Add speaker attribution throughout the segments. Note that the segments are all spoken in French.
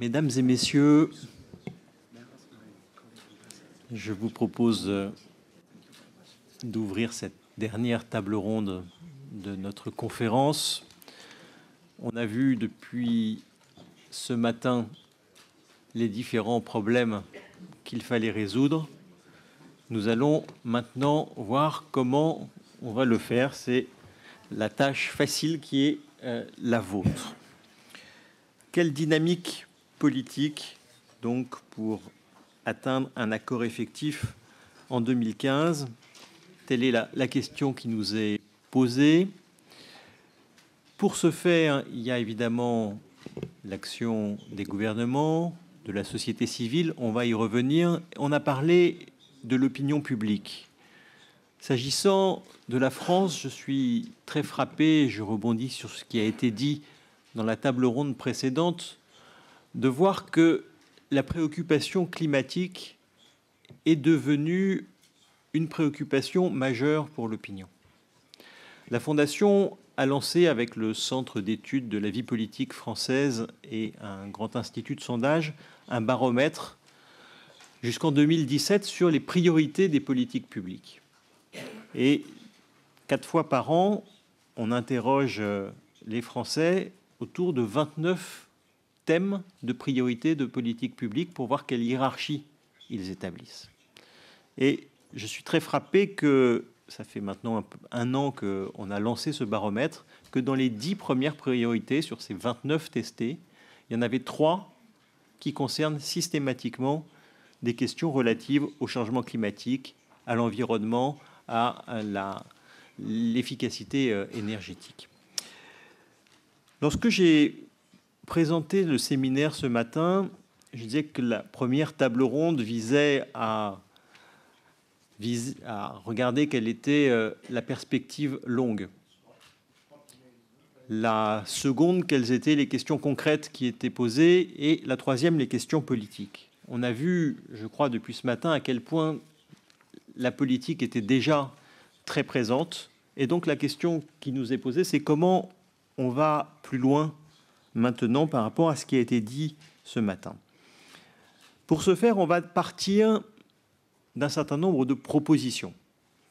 Speaker 1: Mesdames et messieurs,
Speaker 2: je vous propose euh, d'ouvrir cette dernière table ronde de notre conférence. On a vu depuis ce matin les différents problèmes qu'il fallait résoudre. Nous allons maintenant voir comment on va le faire. C'est la tâche facile qui est euh, la vôtre. Quelle dynamique politique donc pour atteindre un accord effectif en 2015 Telle est la, la, question qui nous est posée. Pour ce faire, il y a évidemment l'action des gouvernements, de la société civile, on va y revenir. On a parlé de l'opinion publique. S'agissant de la France, je suis très frappé, je rebondis sur ce qui a été dit dans la table ronde précédente, de voir que la préoccupation climatique est devenue une préoccupation majeure pour l'opinion. La Fondation a lancé avec le Centre d'études de la vie politique française et un grand institut de sondage un baromètre jusqu'en 2017 sur les priorités des politiques publiques. Et quatre fois par an, on interroge les Français autour de 29 thèmes de priorité de politique publique pour voir quelle hiérarchie ils établissent. Et je suis très frappé que, ça fait maintenant un, an an qu'on a lancé ce baromètre, que dans les dix premières priorités, sur ces 29 testées, il y en avait trois qui concernent systématiquement des questions relatives au changement climatique, à l'environnement, à l'efficacité euh, énergétique. Lorsque j'ai Présenter le séminaire ce matin, je disais que la première table ronde visait à, à regarder quelle était euh, la perspective longue. La seconde, quelles étaient les questions concrètes qui étaient posées. Et la troisième, les questions politiques. On a vu, je crois, depuis ce matin, à quel point la politique était déjà très présente. Et donc la question qui nous est posée, c'est comment on va plus loin maintenant par rapport à ce qui a été dit ce matin. Pour ce faire, on va partir d'un certain nombre de propositions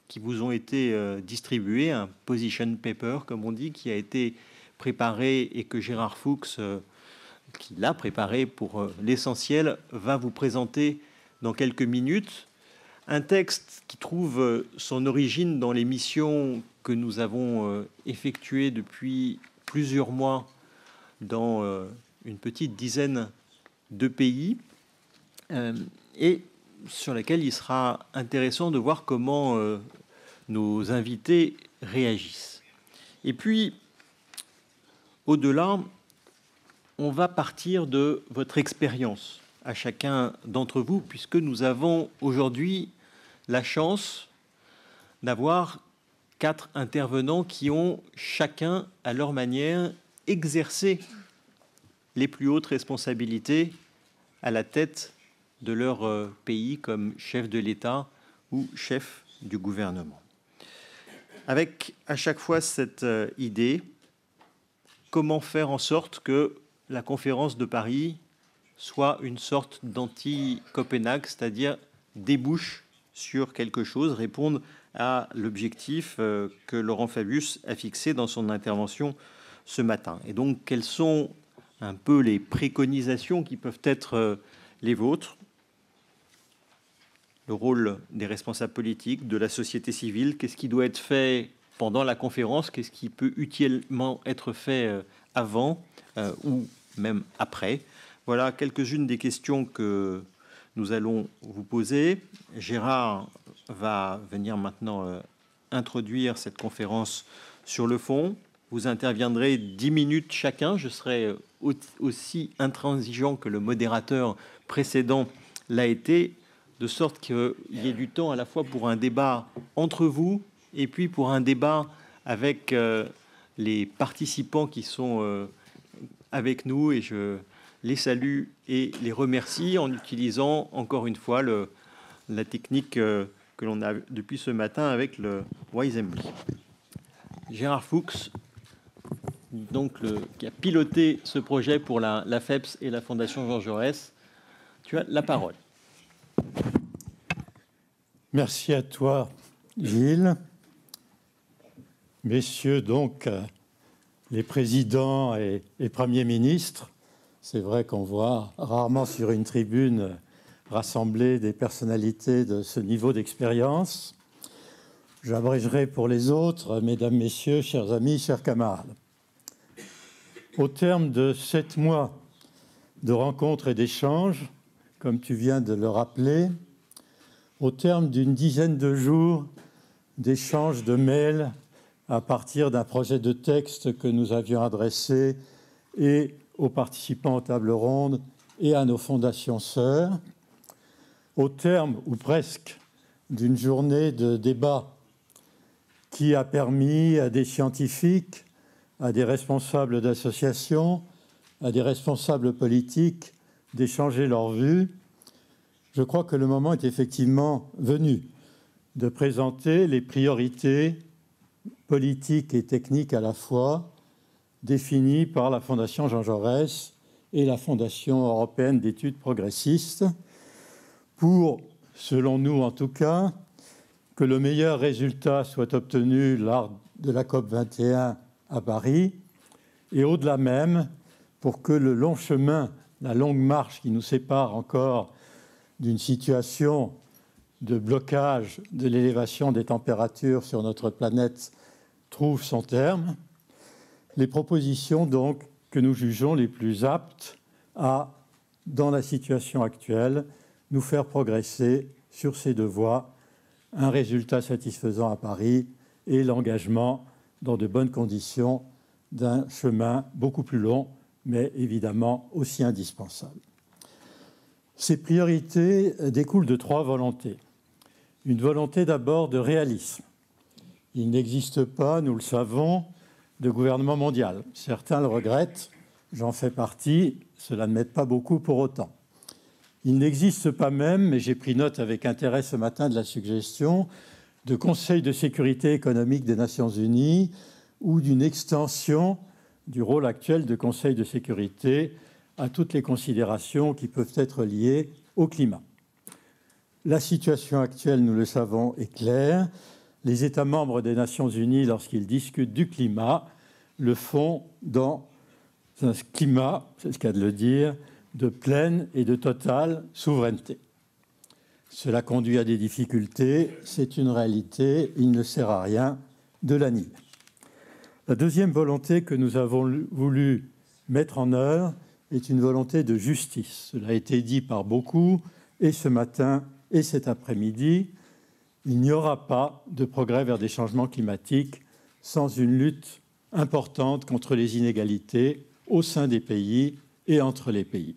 Speaker 2: qui vous ont été euh, distribuées, un position paper, comme on dit, qui a été préparé et que Gérard Fuchs, euh, qui l'a préparé pour euh, l'essentiel, va vous présenter dans quelques minutes. Un texte qui trouve son origine dans les missions que nous avons effectuées depuis plusieurs mois dans euh, une petite dizaine de pays euh, et sur laquelle il sera intéressant de voir comment euh, nos invités réagissent. Et puis, au-delà, on va partir de votre expérience à chacun d'entre vous, puisque nous avons aujourd'hui la chance d'avoir quatre intervenants qui ont chacun, à leur manière, exercer les plus hautes responsabilités à la tête de leur euh, pays comme chef de l'État ou chef du gouvernement. Avec à chaque fois cette euh, idée, comment faire en sorte que la conférence de Paris soit une sorte d'anti-Copenhague, c'est-à-dire débouche sur quelque chose, répondre à l'objectif euh, que Laurent Fabius a fixé dans son intervention ce matin. Et donc, quelles sont un peu les préconisations qui peuvent être euh, les vôtres Le rôle des responsables politiques, de la société civile, qu'est-ce qui doit être fait pendant la conférence, qu'est-ce qui peut utilement être fait euh, avant euh, ou même après Voilà quelques-unes des questions que nous allons vous poser. Gérard va venir maintenant introduire cette conférence sur le fond. Vous interviendrez 10 minutes chacun. Je serai aussi intransigeant que le modérateur précédent l'a été, de sorte qu'il y ait du temps à la fois pour un débat entre vous et puis pour un débat avec euh, les participants qui sont euh, avec nous. Et je les salue et les remercie en utilisant encore une fois le, la technique euh, que l'on a depuis ce matin avec le Wise Gérard Fuchs, donc qui a piloté ce projet pour la, FEPS et la Fondation Jean Jaurès. Tu as la parole.
Speaker 3: Merci à toi, Gilles. Messieurs, donc, euh, les présidents et, et premiers ministres, c'est vrai qu'on voit rarement sur une tribune rassembler des personnalités de ce niveau d'expérience. J'abrégerai pour les autres, mesdames, messieurs, chers amis, chers camarades. Au terme de sept mois de rencontres et d'échanges, comme tu viens de le rappeler, au terme d'une dizaine de jours d'échanges de mails à partir d'un projet de texte que nous avions adressé et aux participants aux tables ronde et à nos fondations sœurs, au terme ou presque d'une journée de débat qui a permis à des scientifiques, à des responsables d'associations, à des responsables politiques d'échanger leurs vues. Je crois que le moment est effectivement venu de présenter les priorités politiques et techniques à la fois définies par la Fondation Jean Jaurès et la Fondation européenne d'études progressistes pour, selon nous en tout cas, que le meilleur résultat soit obtenu lors de la COP 21 à Paris, et au-delà même, pour que le long chemin, la longue marche qui nous sépare encore d'une situation de blocage de l'élévation des températures sur notre planète trouve son terme, les propositions donc que nous jugeons les plus aptes à, dans la situation actuelle, nous faire progresser sur ces deux voies, un résultat satisfaisant à Paris et l'engagement dans de bonnes conditions d'un chemin beaucoup plus long, mais évidemment aussi indispensable. Ces priorités découlent de trois volontés. Une volonté d'abord de réalisme. Il n'existe pas, nous le savons, de gouvernement mondial. Certains le regrettent, j'en fais partie, cela ne m'aide pas beaucoup pour autant. Il n'existe pas même, mais j'ai pris note avec intérêt ce matin de la suggestion, de Conseil de sécurité économique des Nations Unies ou d'une extension du rôle actuel de Conseil de sécurité à toutes les considérations qui peuvent être liées au climat. La situation actuelle, nous le savons, est claire. Les États membres des Nations Unies, lorsqu'ils discutent du climat, le font dans un climat, c'est ce qu'il de le dire, de pleine et de totale souveraineté. Cela conduit à des difficultés, c'est une réalité, il ne sert à rien de la La deuxième volonté que nous avons voulu mettre en œuvre est une volonté de justice. Cela a été dit par beaucoup, et ce matin et cet après-midi, il n'y aura pas de progrès vers des changements climatiques sans une lutte importante contre les inégalités au sein des pays et entre les pays.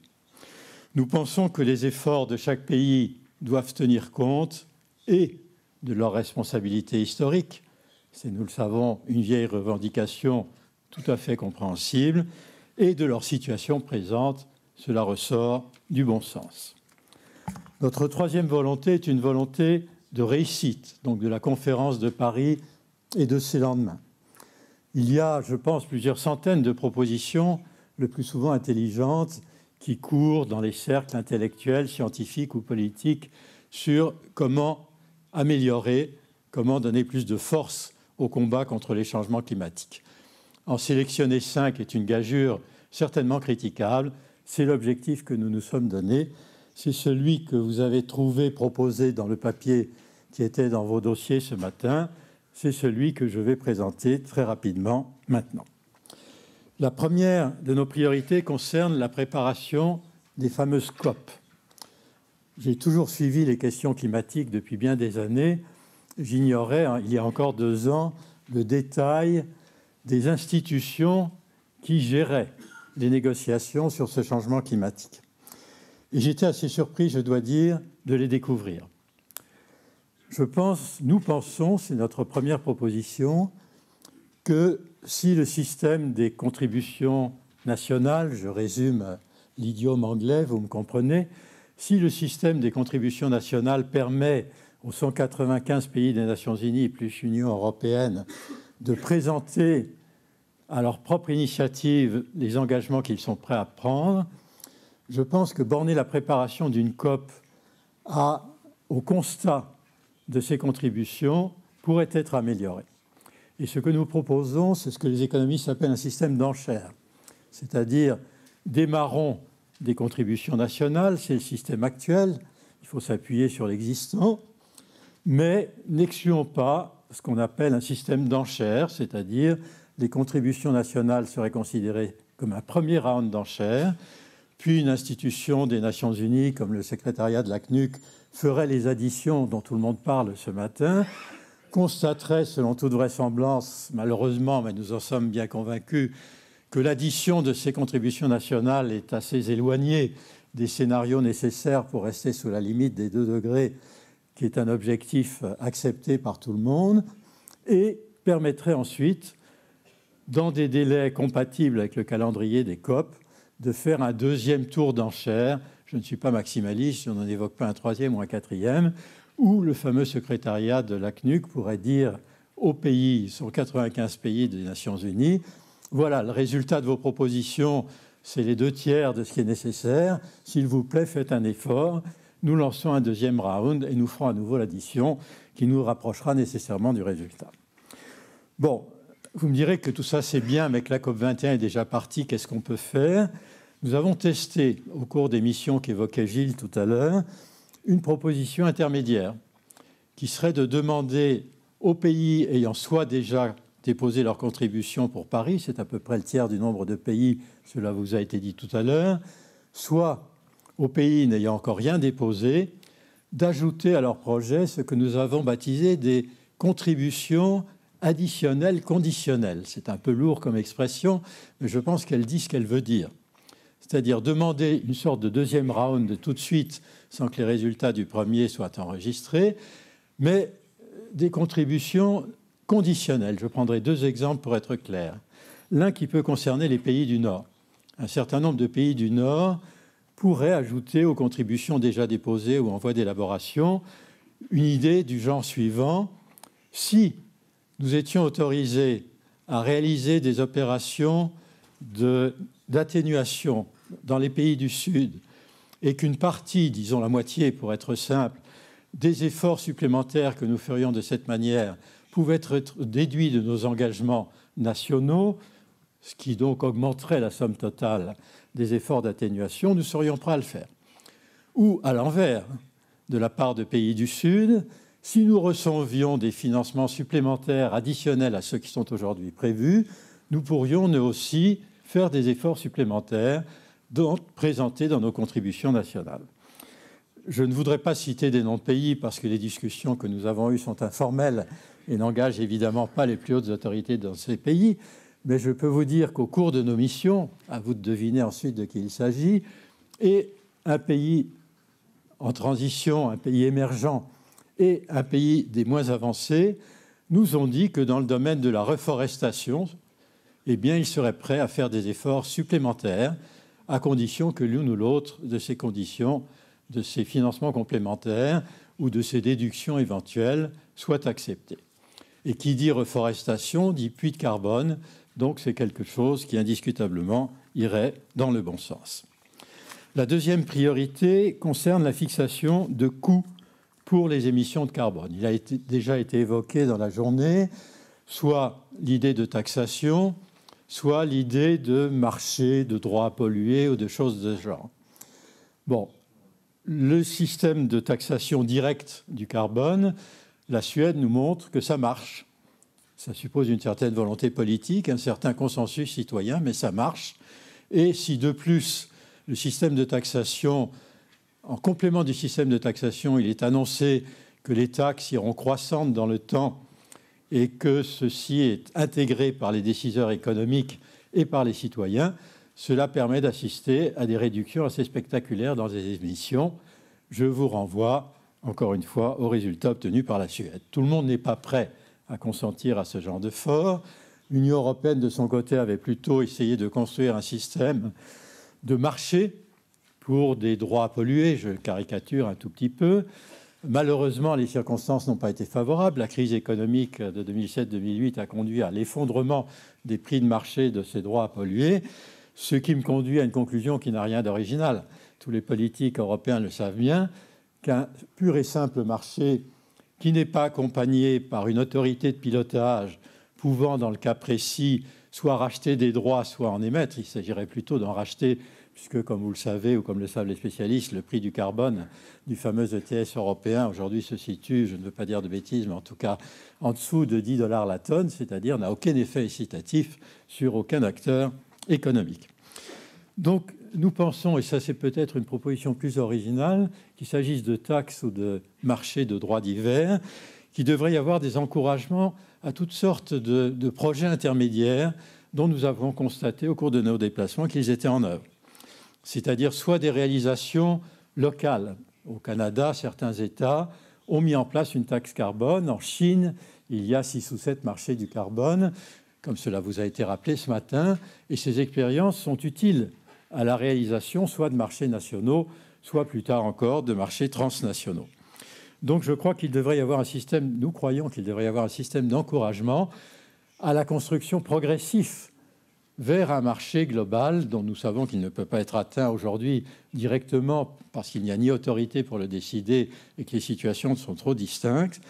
Speaker 3: Nous pensons que les efforts de chaque pays doivent tenir compte et de leur responsabilité historique. C'est, nous le savons, une vieille revendication tout à fait compréhensible, et de leur situation présente. Cela ressort du bon sens. Notre troisième volonté est une volonté de réussite, donc de la conférence de Paris et de ses lendemains. Il y a, je pense, plusieurs centaines de propositions, le plus souvent intelligentes, qui court dans les cercles intellectuels, scientifiques ou politiques sur comment améliorer, comment donner plus de force au combat contre les changements climatiques. En sélectionner cinq est une gageure certainement critiquable. C'est l'objectif que nous nous sommes donné. C'est celui que vous avez trouvé proposé dans le papier qui était dans vos dossiers ce matin. C'est celui que je vais présenter très rapidement maintenant. La première de nos priorités concerne la préparation des fameuses COP. J'ai toujours suivi les questions climatiques depuis bien des années. J'ignorais, hein, il y a encore deux ans, le détail des institutions qui géraient les négociations sur ce changement climatique. Et j'étais assez surpris, je dois dire, de les découvrir. Je pense, nous pensons, c'est notre première proposition, que si le système des contributions nationales, je résume l'idiome anglais, vous me comprenez, si le système des contributions nationales permet aux 195 pays des Nations Unies plus Union européenne de présenter à leur propre initiative les engagements qu'ils sont prêts à prendre, je pense que borner la préparation d'une COP au constat de ces contributions pourrait être amélioré. Et ce que nous proposons, c'est ce que les économistes appellent un système d'enchères, c'est-à-dire démarrons des contributions nationales, c'est le système actuel, il faut s'appuyer sur l'existant, mais n'excluons pas ce qu'on appelle un système d'enchères, c'est-à-dire les contributions nationales seraient considérées comme un premier round d'enchères, puis une institution des Nations Unies comme le secrétariat de la CNUC ferait les additions dont tout le monde parle ce matin, constaterait, selon toute vraisemblance, malheureusement, mais nous en sommes bien convaincus, que l'addition de ces contributions nationales est assez éloignée des scénarios nécessaires pour rester sous la limite des 2 degrés, qui est un objectif accepté par tout le monde, et permettrait ensuite, dans des délais compatibles avec le calendrier des COP, de faire un deuxième tour d'enchères – Je ne suis pas maximaliste, on n'en évoque pas un troisième ou un quatrième où le fameux secrétariat de CNUC pourrait dire aux pays, sur 95 pays des Nations Unies, voilà, le résultat de vos propositions, c'est les deux tiers de ce qui est nécessaire. S'il vous plaît, faites un effort. Nous lançons un deuxième round et nous ferons à nouveau l'addition qui nous rapprochera nécessairement du résultat. Bon, vous me direz que tout ça c'est bien, mais que la COP21 est déjà partie, qu'est-ce qu'on peut faire Nous avons testé au cours des missions qu'évoquait Gilles tout à l'heure, une proposition intermédiaire qui serait de demander aux pays ayant soit déjà déposé leur contribution pour Paris, c'est à peu près le tiers du nombre de pays, cela vous a été dit tout à l'heure, soit aux pays n'ayant encore rien déposé, d'ajouter à leur projet ce que nous avons baptisé des contributions additionnelles conditionnelles. C'est un peu lourd comme expression, mais je pense qu'elle dit ce qu'elle veut dire c'est-à-dire demander une sorte de deuxième round tout de suite sans que les résultats du premier soient enregistrés, mais euh, des contributions conditionnelles. Je prendrai deux exemples pour être clair. L'un qui peut concerner les pays du Nord. Un certain nombre de pays du Nord pourraient ajouter aux contributions déjà déposées ou en voie d'élaboration une idée du genre suivant. Si nous étions autorisés à réaliser des opérations d'atténuation dans les pays du Sud et qu'une partie, disons la moitié pour être simple, des efforts supplémentaires que nous ferions de cette manière pouvaient être déduits de nos engagements nationaux, ce qui donc augmenterait la somme totale des efforts d'atténuation, nous serions prêts à le faire. Ou à l'envers, de la part de pays du Sud, si nous recevions des financements supplémentaires additionnels à ceux qui sont aujourd'hui prévus, nous pourrions nous aussi faire des efforts supplémentaires donc présentés dans nos contributions nationales. Je ne voudrais pas citer des noms de pays parce que les discussions que nous avons eues sont informelles et n'engagent évidemment pas les plus hautes autorités dans ces pays, mais je peux vous dire qu'au cours de nos missions, à vous de deviner ensuite de qui il s'agit, et un pays en transition, un pays émergent et un pays des moins avancés, nous ont dit que dans le domaine de la reforestation, eh bien, ils seraient prêts à faire des efforts supplémentaires à condition que l'une ou l'autre de ces conditions, de ces financements complémentaires ou de ces déductions éventuelles soit acceptée. Et qui dit reforestation dit puits de carbone, donc c'est quelque chose qui indiscutablement irait dans le bon sens. La deuxième priorité concerne la fixation de coûts pour les émissions de carbone. Il a déjà été évoqué dans la journée, soit l'idée de taxation, soit l'idée de marché, de droit à polluer ou de choses de ce genre. Bon, le système de taxation directe du carbone, la Suède nous montre que ça marche. Ça suppose une certaine volonté politique, un certain consensus citoyen, mais ça marche. Et si de plus, le système de taxation, en complément du système de taxation, il est annoncé que les taxes iront croissantes dans le temps et que ceci est intégré par les décideurs économiques et par les citoyens, cela permet d'assister à des réductions assez spectaculaires dans les émissions. Je vous renvoie encore une fois aux résultats obtenus par la Suède. Tout le monde n'est pas prêt à consentir à ce genre de fort. L'Union européenne, de son côté, avait plutôt essayé de construire un système de marché pour des droits pollués, je caricature un tout petit peu, Malheureusement, les circonstances n'ont pas été favorables. La crise économique de 2007-2008 a conduit à l'effondrement des prix de marché de ces droits à polluer, ce qui me conduit à une conclusion qui n'a rien d'original. Tous les politiques européens le savent bien, qu'un pur et simple marché qui n'est pas accompagné par une autorité de pilotage pouvant, dans le cas précis, soit racheter des droits, soit en émettre, il s'agirait plutôt d'en racheter puisque, comme vous le savez, ou comme le savent les spécialistes, le prix du carbone du fameux ETS européen aujourd'hui se situe, je ne veux pas dire de bêtises, mais en tout cas en dessous de 10 dollars la tonne, c'est-à-dire n'a aucun effet incitatif sur aucun acteur économique. Donc, nous pensons, et ça c'est peut-être une proposition plus originale, qu'il s'agisse de taxes ou de marchés de droits divers, qu'il devrait y avoir des encouragements à toutes sortes de, de projets intermédiaires dont nous avons constaté au cours de nos déplacements qu'ils étaient en œuvre c'est-à-dire soit des réalisations locales. Au Canada, certains États ont mis en place une taxe carbone. En Chine, il y a six ou sept marchés du carbone, comme cela vous a été rappelé ce matin, et ces expériences sont utiles à la réalisation soit de marchés nationaux, soit plus tard encore de marchés transnationaux. Donc je crois qu'il devrait y avoir un système, nous croyons qu'il devrait y avoir un système d'encouragement à la construction progressive vers un marché global dont nous savons qu'il ne peut pas être atteint aujourd'hui directement parce qu'il n'y a ni autorité pour le décider et que les situations sont trop distinctes.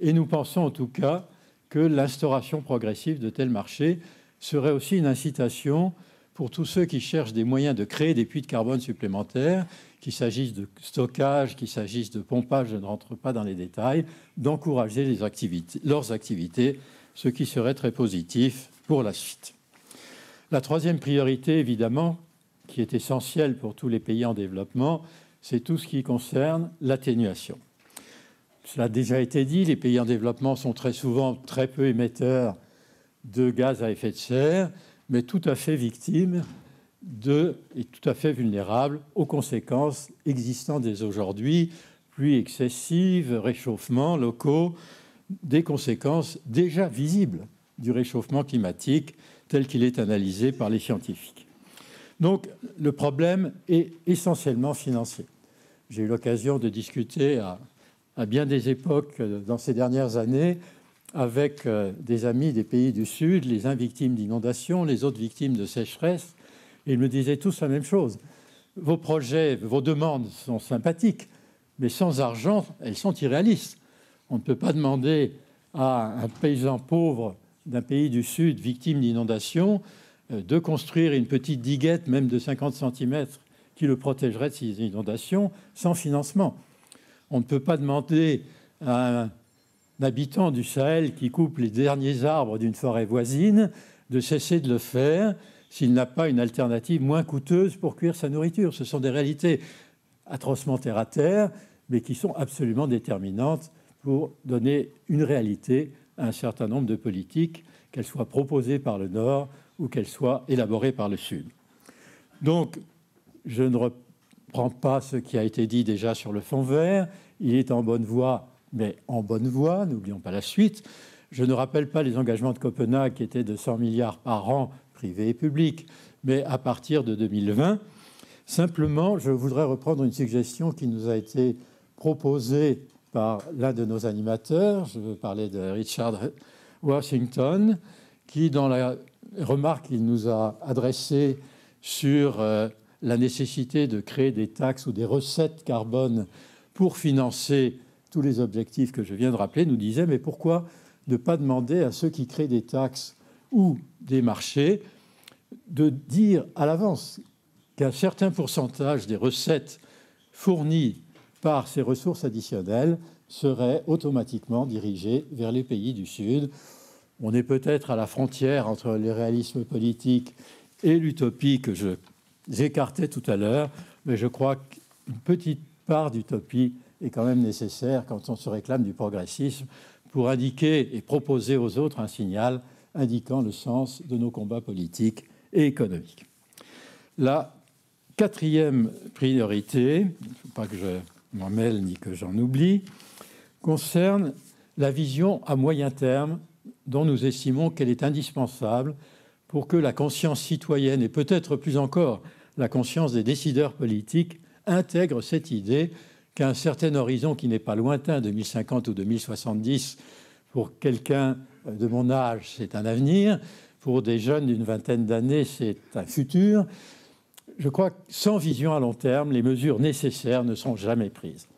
Speaker 3: Et nous pensons en tout cas que l'instauration progressive de tels marchés serait aussi une incitation pour tous ceux qui cherchent des moyens de créer des puits de carbone supplémentaires, qu'il s'agisse de stockage, qu'il s'agisse de pompage, je ne rentre pas dans les détails, d'encourager leurs activités, ce qui serait très positif pour la suite. La troisième priorité, évidemment, qui est essentielle pour tous les pays en développement, c'est tout ce qui concerne l'atténuation. Cela a déjà été dit, les pays en développement sont très souvent très peu émetteurs de gaz à effet de serre, mais tout à fait victimes de, et tout à fait vulnérables aux conséquences existantes dès aujourd'hui, Pluies excessives, réchauffement locaux, des conséquences déjà visibles du réchauffement climatique tel qu'il est analysé par les scientifiques. Donc le problème est essentiellement financier. J'ai eu l'occasion de discuter à, bien des époques euh, dans ces dernières années avec euh, des amis des pays du Sud, les uns victimes d'inondations, les autres victimes de sécheresse. Et ils me disaient tous la même chose. Vos projets, vos demandes sont sympathiques, mais sans argent, elles sont irréalistes. On ne peut pas demander à un paysan pauvre d'un pays du Sud victime d'inondations euh, de construire une petite diguette, même de 50 cm, qui le protégerait de ces inondations, sans financement. On ne peut pas demander à un habitant du Sahel qui coupe les derniers arbres d'une forêt voisine de cesser de le faire s'il n'a pas une alternative moins coûteuse pour cuire sa nourriture. Ce sont des réalités atrocement terre à terre, mais qui sont absolument déterminantes pour donner une réalité un certain nombre de politiques, qu'elles soient proposées par le Nord ou qu'elles soient élaborées par le Sud. Donc, je ne reprends pas ce qui a été dit déjà sur le fond vert. Il est en bonne voie, mais en bonne voie, n'oublions pas la suite. Je ne rappelle pas les engagements de Copenhague qui étaient de 100 milliards par an, privés et public, mais à partir de 2020. Simplement, je voudrais reprendre une suggestion qui nous a été proposée par l'un de nos animateurs, je veux parler de Richard Washington, qui, dans la remarque qu'il nous a adressée sur euh, la nécessité de créer des taxes ou des recettes carbone pour financer tous les objectifs que je viens de rappeler, nous disait, mais pourquoi ne pas demander à ceux qui créent des taxes ou des marchés de dire à l'avance qu'un certain pourcentage des recettes fournies par ces ressources additionnelles serait automatiquement dirigées vers les pays du Sud. On est peut-être à la frontière entre le réalisme politique et l'utopie que je écartais tout à l'heure, mais je crois qu'une petite part d'utopie est quand même nécessaire quand on se réclame du progressisme pour indiquer et proposer aux autres un signal indiquant le sens de nos combats politiques et économiques. La quatrième priorité, faut pas que je m'en mêle ni que j'en oublie, concerne la vision à moyen terme dont nous estimons qu'elle est indispensable pour que la conscience citoyenne et peut-être plus encore la conscience des décideurs politiques intègrent cette idée qu'un certain horizon qui n'est pas lointain, 2050 ou 2070, pour quelqu'un de mon âge, c'est un avenir, pour des jeunes d'une vingtaine d'années, c'est un futur, je crois que sans vision à long terme, les mesures nécessaires ne sont jamais prises.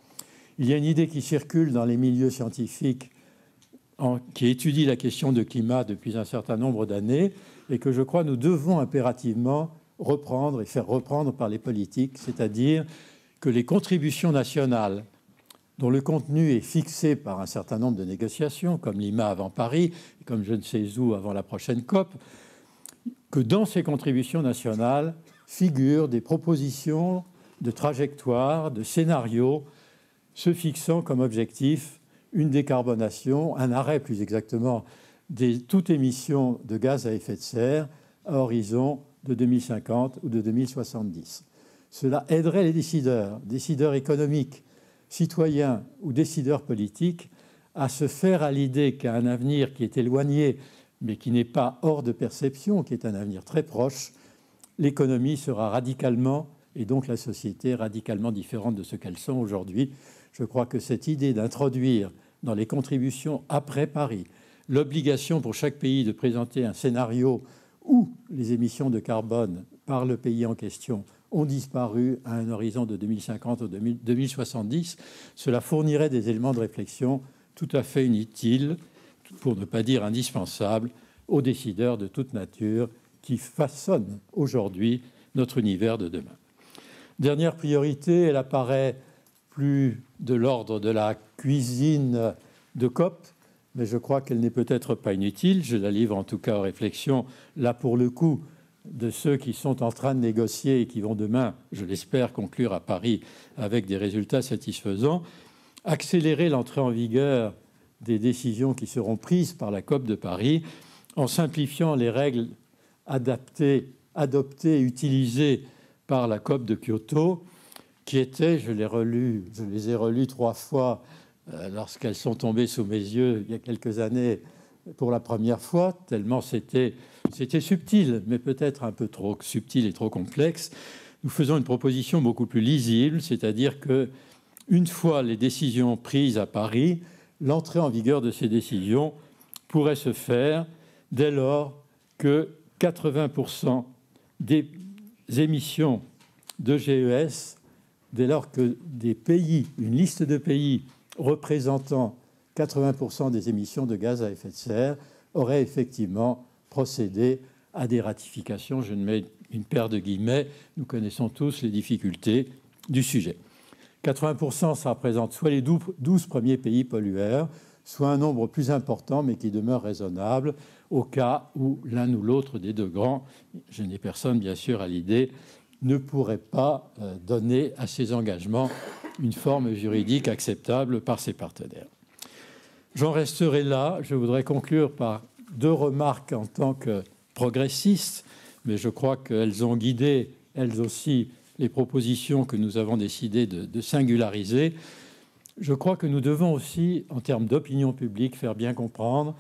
Speaker 3: Il y a une idée qui circule dans les milieux scientifiques qui étudie la question de climat depuis un certain nombre d'années et que je crois nous devons impérativement reprendre et faire reprendre par les politiques, c'est-à-dire que les contributions nationales dont le contenu est fixé par un certain nombre de négociations, comme Lima avant Paris, comme je ne sais où avant la prochaine COP, que dans ces contributions nationales, figurent des propositions de trajectoires, de scénarios, se fixant comme objectif une décarbonation, un arrêt plus exactement, de toute émission de gaz à effet de serre à horizon de 2050 ou de 2070. Cela aiderait les décideurs, décideurs économiques, citoyens ou décideurs politiques, à se faire à l'idée qu'à un avenir qui est éloigné, mais qui n'est pas hors de perception, qui est un avenir très proche, l'économie sera radicalement, et donc la société, radicalement différente de ce qu'elles sont aujourd'hui. Je crois que cette idée d'introduire dans les contributions après Paris l'obligation pour chaque pays de présenter un scénario où les émissions de carbone par le pays en question ont disparu à un horizon de 2050 ou 2070, cela fournirait des éléments de réflexion tout à fait inutiles, pour ne pas dire indispensables, aux décideurs de toute nature qui façonne aujourd'hui notre univers de demain. Dernière priorité, elle apparaît plus de l'ordre de la cuisine de COP, mais je crois qu'elle n'est peut-être pas inutile. Je la livre en tout cas aux réflexions, là pour le coup, de ceux qui sont en train de négocier et qui vont demain, je l'espère, conclure à Paris avec des résultats satisfaisants. Accélérer l'entrée en vigueur des décisions qui seront prises par la COP de Paris en simplifiant les règles adapté, adopté et utilisé par la COP de Kyoto, qui était, je les, relus, je les ai relus trois fois euh, lorsqu'elles sont tombées sous mes yeux il y a quelques années pour la première fois, tellement c'était subtil, mais peut-être un peu trop subtil et trop complexe. Nous faisons une proposition beaucoup plus lisible, c'est-à-dire que une fois les décisions prises à Paris, l'entrée en vigueur de ces décisions pourrait se faire dès lors que 80% des émissions de GES dès lors que des pays, une liste de pays représentant 80% des émissions de gaz à effet de serre auraient effectivement procédé à des ratifications. Je ne mets une paire de guillemets, nous connaissons tous les difficultés du sujet. 80%, ça représente soit les 12 premiers pays pollueurs, soit un nombre plus important, mais qui demeure raisonnable, au cas où l'un ou l'autre des deux grands, je n'ai personne bien sûr à l'idée, ne pourrait pas euh, donner à ses engagements une forme juridique acceptable par ses partenaires. J'en resterai là. Je voudrais conclure par deux remarques en tant que progressiste, mais je crois qu'elles ont guidé, elles aussi, les propositions que nous avons décidé de, de singulariser. Je crois que nous devons aussi, en termes d'opinion publique, faire bien comprendre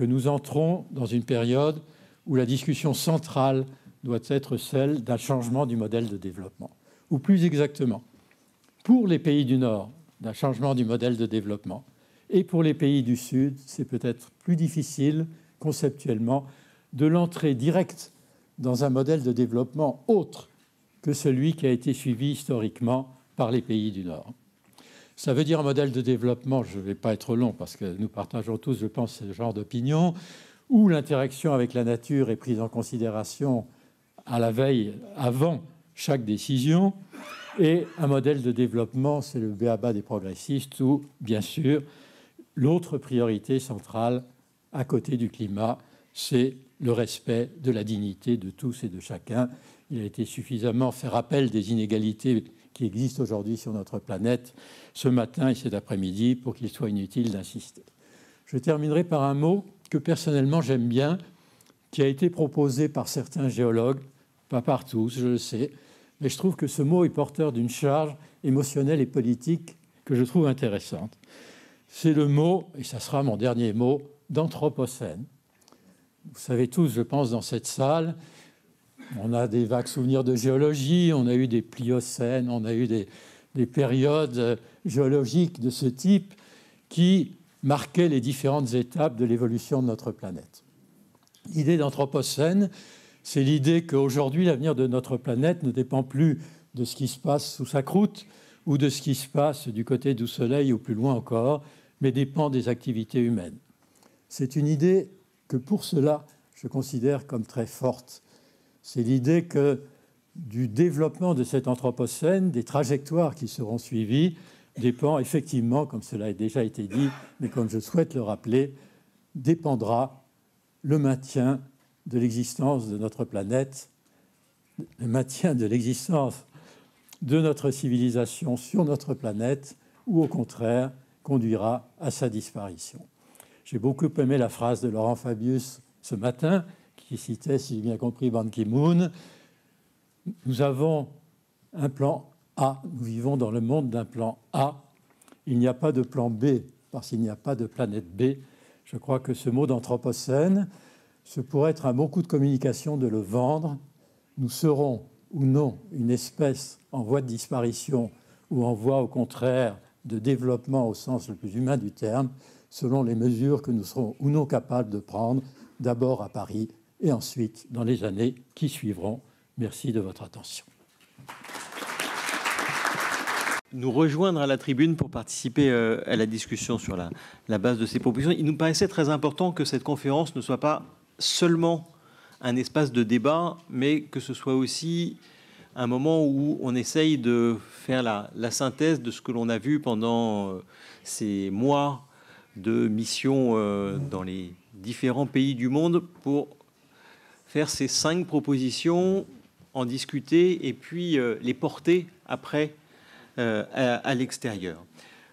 Speaker 3: que nous entrons dans une période où la discussion centrale doit être celle d'un changement du modèle de développement. Ou plus exactement, pour les pays du Nord, d'un changement du modèle de développement. Et pour les pays du Sud, c'est peut-être plus difficile, conceptuellement, de l'entrée directe dans un modèle de développement autre que celui qui a été suivi historiquement par les pays du Nord. Ça veut dire un modèle de développement, je ne vais pas être long parce que nous partageons tous, je pense, ce genre d'opinion, où l'interaction avec la nature est prise en considération à la veille, avant chaque décision, et un modèle de développement, c'est le béaba des progressistes, où, bien sûr, l'autre priorité centrale, à côté du climat, c'est le respect de la dignité de tous et de chacun. Il a été suffisamment fait rappel des inégalités qui existent aujourd'hui sur notre planète ce matin et cet après-midi pour qu'il soit inutile d'insister. Je terminerai par un mot que personnellement j'aime bien, qui a été proposé par certains géologues, pas par tous, je le sais, mais je trouve que ce mot est porteur d'une charge émotionnelle et politique que je trouve intéressante. C'est le mot, et ça sera mon dernier mot, d'anthropocène. Vous savez tous, je pense, dans cette salle, on a des vagues souvenirs de géologie, on a eu des pliocènes, on a eu des, périodes euh, géologiques de ce type qui marquaient les différentes étapes de l'évolution de notre planète. L'idée d'Anthropocène, c'est l'idée qu'aujourd'hui, l'avenir de notre planète ne dépend plus de ce qui se passe sous sa croûte ou de ce qui se passe du côté du Soleil ou plus loin encore, mais dépend des activités humaines. C'est une idée que pour cela, je considère comme très forte c'est l'idée que du développement de cet anthropocène, des trajectoires qui seront suivies, dépend effectivement, comme cela a déjà été dit, mais comme je souhaite le rappeler, dépendra le maintien de l'existence de notre planète, le maintien de l'existence de notre civilisation sur notre planète, ou au contraire, conduira à sa disparition. J'ai beaucoup aimé la phrase de Laurent Fabius ce matin, qui citait, si j'ai bien compris, Ban Ki-moon, nous avons un plan A, nous vivons dans le monde d'un plan A, il n'y a pas de plan B, parce qu'il n'y a pas de planète B. Je crois que ce mot d'anthropocène, ce pourrait être un bon coup de communication de le vendre. Nous serons ou non une espèce en voie de disparition ou en voie au contraire de développement au sens le plus humain du terme, selon les mesures que nous serons ou non capables de prendre, d'abord à Paris, et ensuite dans les années qui suivront. Merci de votre attention.
Speaker 2: Nous rejoindre à la tribune pour participer euh, à la discussion sur la, la base de ces propositions. Il nous paraissait très important que cette conférence ne soit pas seulement un espace de débat, mais que ce soit aussi un moment où on essaye de faire la, la synthèse de ce que l'on a vu pendant euh, ces mois de mission euh, dans les différents pays du monde pour faire ces cinq propositions, en discuter et puis euh, les porter après euh, à, l'extérieur.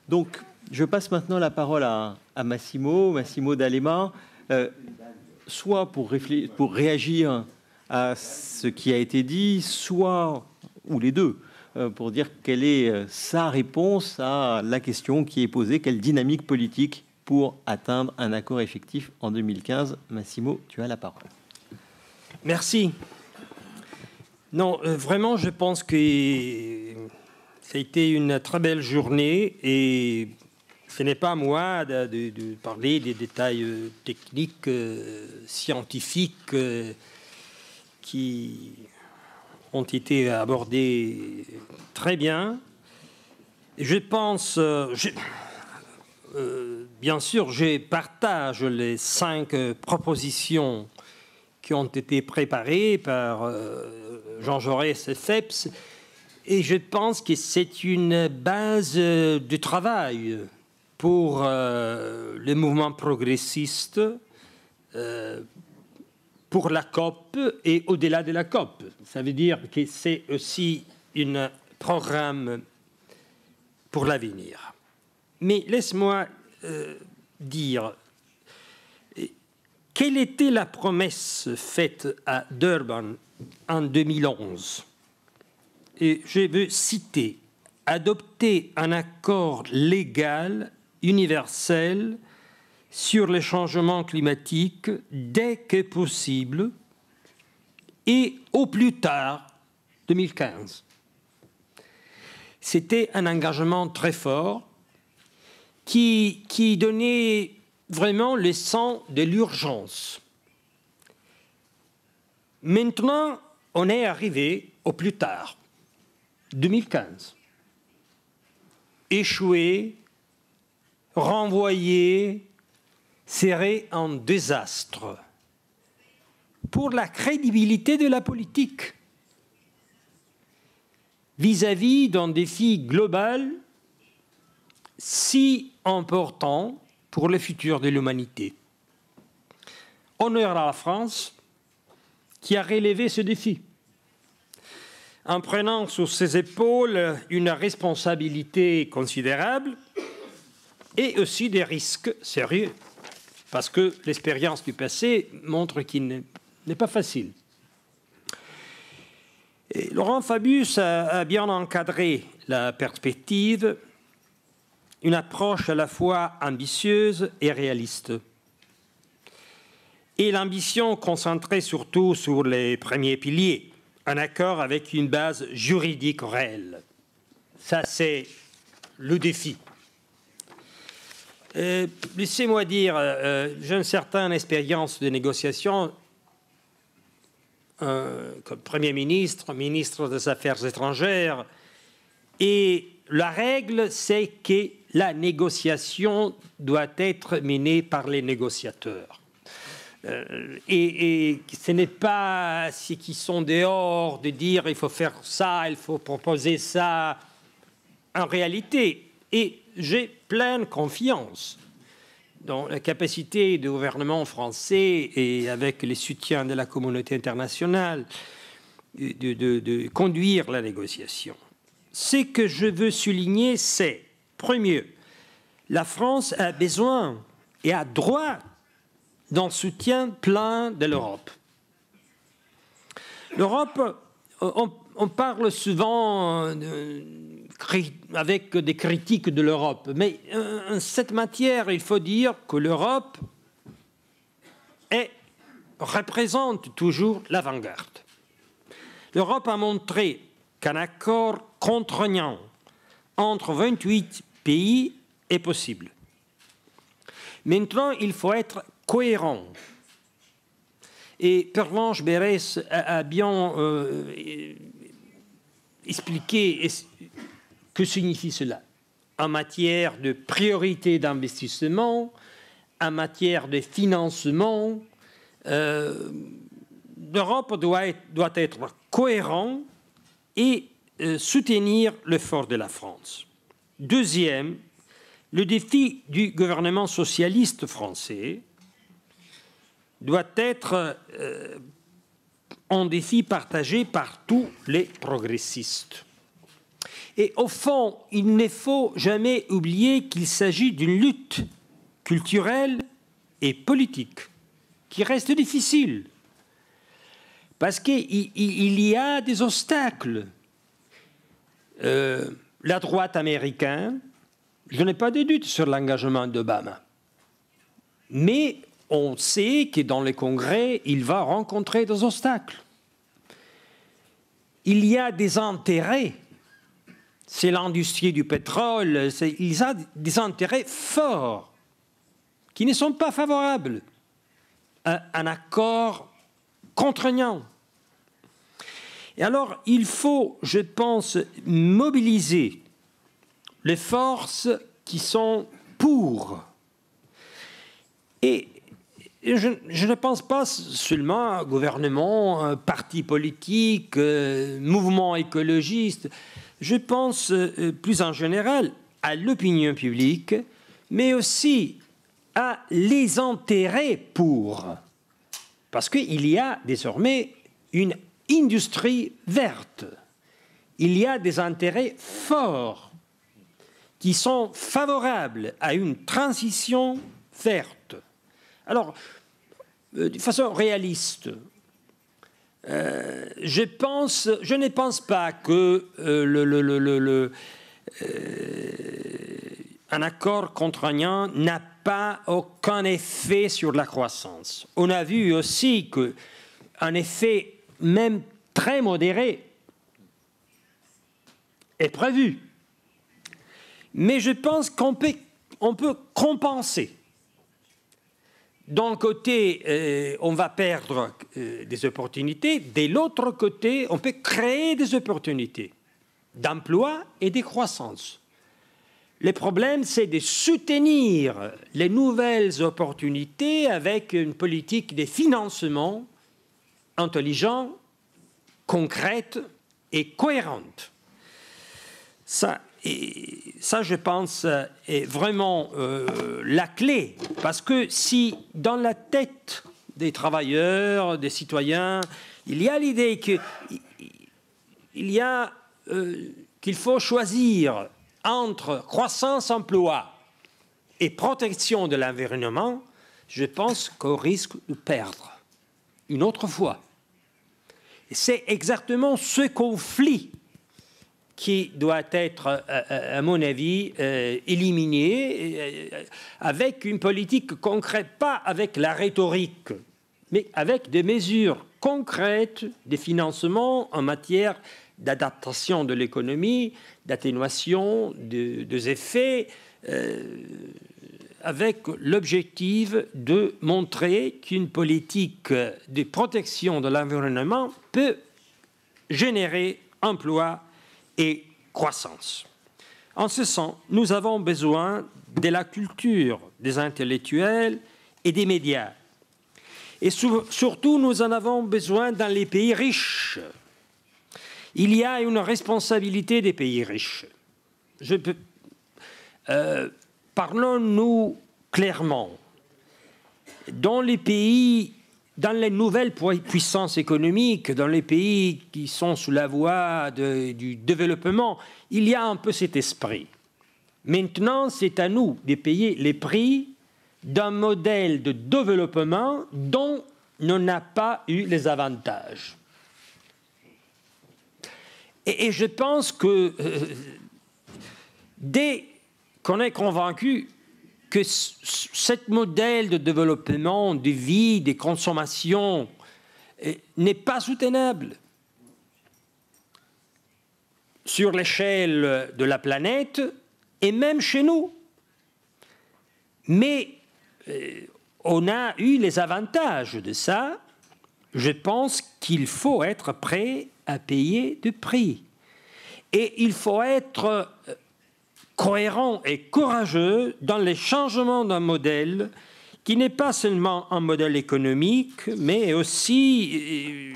Speaker 2: Donc, je passe maintenant la parole à, Massimo, Massimo D'Alema, euh, soit pour, pour réagir à ce qui a été dit, soit, ou les deux, pour dire quelle est sa réponse à la question qui est posée, quelle dynamique politique pour atteindre un accord effectif en 2015. Massimo, tu as la parole.
Speaker 4: Merci. Non, euh, vraiment, je pense que ça a été une très belle journée et ce n'est pas moi de, parler des détails euh, techniques, euh, scientifiques qui ont été abordés très bien. Je pense, bien sûr, je partage les cinq propositions qui ont été préparés par euh, Jean Jaurès et FEPS. Et je pense que c'est une base euh, de travail pour euh, le mouvement progressiste, pour la COP et au-delà de la COP. Ça veut dire que c'est aussi un programme pour l'avenir. Mais laisse-moi dire quelle était la promesse faite à Durban en 2011 Et Je veux citer adopter un accord légal universel sur les changements climatiques dès que possible et au plus tard 2015. C'était un engagement très fort qui, qui donnait vraiment le sens de l'urgence. Maintenant, on est arrivé au plus tard, 2015. Échoué, renvoyé, serré en désastre pour la crédibilité de la politique vis-à-vis d'un défi global si important pour le futur de l'humanité. Honneur à la France qui a relevé ce défi en prenant sur ses épaules une responsabilité considérable et aussi des risques sérieux, parce que l'expérience du passé montre qu'il n'est pas facile. Laurent Fabius a bien encadré la perspective une approche à la fois ambitieuse et réaliste. Et l'ambition concentrée surtout sur les premiers piliers, un accord avec une base juridique réelle. Ça, c'est le défi. Euh, laissez-moi dire, euh, j'ai une certaine expérience de négociation euh, comme Premier ministre, ministre des Affaires étrangères, et la règle, c'est que la négociation doit être menée par les négociateurs. Euh, et, ce n'est pas ceux qui sont dehors de dire il faut faire ça, il faut proposer ça. En réalité, et j'ai pleine confiance dans la capacité du gouvernement français et avec les soutiens de la communauté internationale de conduire la négociation. Ce que je veux souligner, c'est Premier, la France a besoin et a droit d'un soutien plein de l'Europe. L'Europe, on, parle souvent euh, avec des critiques de l'Europe, mais euh, en cette matière, il faut dire que l'Europe représente toujours l'avant-garde. L'Europe a montré qu'un accord contraignant entre 28 pays est possible. Maintenant, il faut être cohérent. Et Pervenche Berès a, bien euh, expliqué que signifie cela en matière de priorité d'investissement, en matière de financement. Euh, L'Europe doit être, cohérent et euh, soutenir l'effort de la France. Deuxième, le défi du gouvernement socialiste français doit être un euh, défi partagé par tous les progressistes. Et au fond, il ne faut jamais oublier qu'il s'agit d'une lutte culturelle et politique qui reste difficile. Parce qu'il y a des obstacles. Euh, la droite américaine, je n'ai pas de doute sur l'engagement d'Obama. Mais on sait que dans le congrès, il va rencontrer des obstacles. Il y a des intérêts. C'est l'industrie du pétrole. Il y a des intérêts forts qui ne sont pas favorables à un accord contraignant. Et alors, il faut, je pense, mobiliser les forces qui sont pour. Et je, ne pense pas seulement gouvernement, euh, parti politique, euh, mouvement écologiste. Je pense euh, plus en général à l'opinion publique, mais aussi à les intérêts pour. Parce qu'il y a désormais une industrie verte, il y a des intérêts forts qui sont favorables à une transition verte. Alors, euh, de façon réaliste, euh, je, pense, je ne pense pas que euh, le, un accord contraignant n'a pas aucun effet sur la croissance. On a vu aussi que un effet même très modérée, est prévue. Mais je pense qu'on peut, compenser. D'un côté, euh, on va perdre euh, des opportunités. De l'autre côté, on peut créer des opportunités d'emploi et de croissance. Le problème, c'est de soutenir les nouvelles opportunités avec une politique de financement intelligente, concrète et cohérente. Ça, ça, je pense, est vraiment euh, la clé. Parce que si dans la tête des travailleurs, des citoyens, il y a l'idée qu'il y euh, qu'il faut choisir entre croissance, emploi et protection de l'environnement, je pense qu'on risque de perdre une autre fois c'est exactement ce conflit qui doit être, euh, euh, à mon avis, euh, éliminé avec une politique concrète, pas avec la rhétorique, mais avec des mesures concrètes des financements en matière d'adaptation de l'économie, d'atténuation des effets avec l'objectif de montrer qu'une politique de protection de l'environnement peut générer emploi et croissance. En ce sens, nous avons besoin de la culture des intellectuels et des médias. Et surtout, nous en avons besoin dans les pays riches. Il y a une responsabilité des pays riches. Je peux, euh, Parlons-nous clairement. Dans les pays, dans les nouvelles puissances économiques, dans les pays qui sont sous la voie du développement, il y a un peu cet esprit. Maintenant, c'est à nous de payer les prix d'un modèle de développement dont on n'a pas eu les avantages. Et, je pense que euh, dès qu'on est convaincu que ce modèle de développement, de vie, des consommations eh, n'est pas soutenable. Sur l'échelle de la planète et même chez nous. Mais euh, on a eu les avantages de ça. Je pense qu'il faut être prêt à payer du prix. Et il faut être euh, cohérent et courageux dans les changements d'un modèle qui n'est pas seulement un modèle économique, mais aussi euh,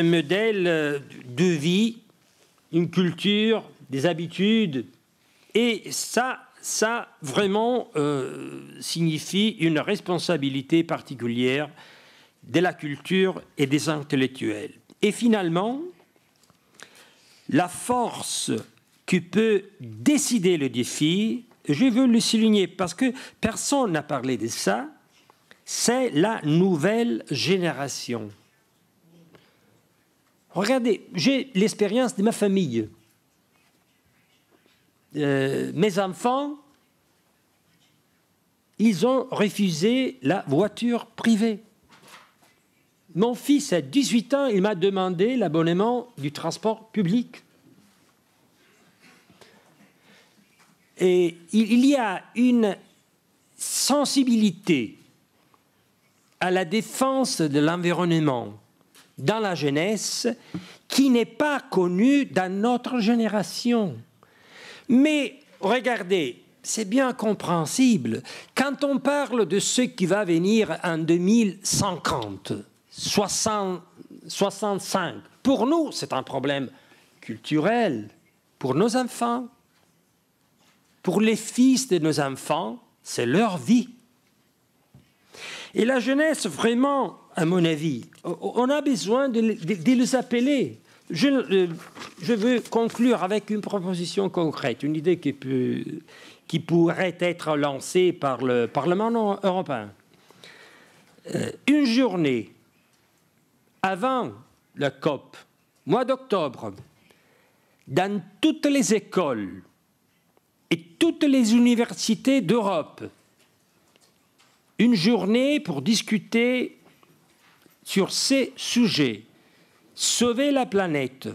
Speaker 4: un modèle de vie, une culture, des habitudes. Et ça, ça vraiment euh, signifie une responsabilité particulière de la culture et des intellectuels. Et finalement, la force qui peut décider le défi, je veux le souligner parce que personne n'a parlé de ça, c'est la nouvelle génération. Regardez, j'ai l'expérience de ma famille. Euh, mes enfants, ils ont refusé la voiture privée. Mon fils, a 18 ans, il m'a demandé l'abonnement du transport public. Et il y a une sensibilité à la défense de l'environnement dans la jeunesse qui n'est pas connue dans notre génération. Mais regardez, c'est bien compréhensible. Quand on parle de ce qui va venir en 2050, 60, 65, pour nous, c'est un problème culturel, pour nos enfants, pour les fils de nos enfants, c'est leur vie. Et la jeunesse, vraiment, à mon avis, on a besoin de, les appeler. Euh, je, veux conclure avec une proposition concrète, une idée qui, qui pourrait être lancée par le Parlement européen. Euh, une journée avant la COP, mois d'octobre, dans toutes les écoles, et toutes les universités d'Europe une journée pour discuter sur ces sujets. Sauver la planète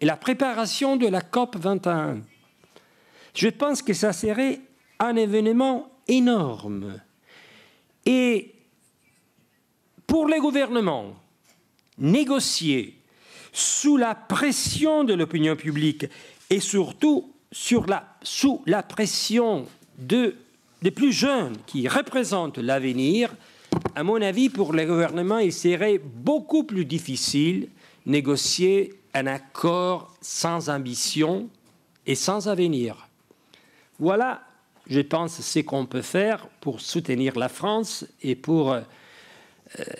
Speaker 4: et la préparation de la COP 21. Je pense que ça serait un événement énorme. Et pour les gouvernements, négocier sous la pression de l'opinion publique et surtout sous la pression de, des plus jeunes qui représentent l'avenir, à mon avis, pour les gouvernements, il serait beaucoup plus difficile négocier un accord sans ambition et sans avenir. Voilà, je pense, ce qu'on peut faire pour soutenir la France et pour euh,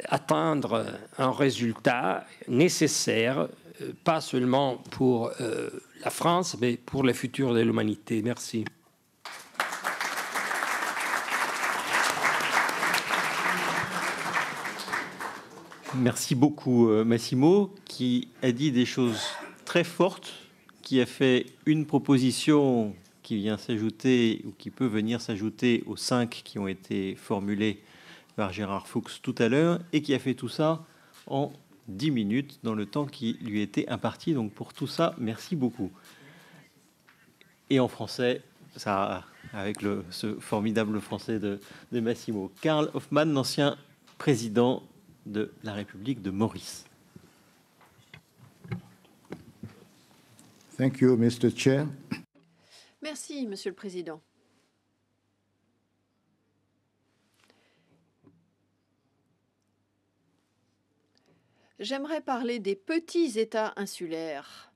Speaker 4: atteindre un résultat nécessaire, euh, pas seulement pour euh, la France, mais pour le futur de l'humanité. Merci.
Speaker 2: Merci beaucoup euh, Massimo, qui a dit des choses très fortes, qui a fait une proposition qui vient s'ajouter ou qui peut venir s'ajouter aux cinq qui ont été formulées par Gérard Fuchs tout à l'heure, et qui a fait tout ça en 10 minutes dans le temps qui lui était imparti. Donc pour tout ça, merci beaucoup. Et en français, ça, avec le, ce formidable français de, Massimo, Karl Hoffmann, ancien président de la République de Maurice. Thank
Speaker 5: you, Mr. Chair.
Speaker 1: Merci, Monsieur le Président. j'aimerais parler des petits États insulaires,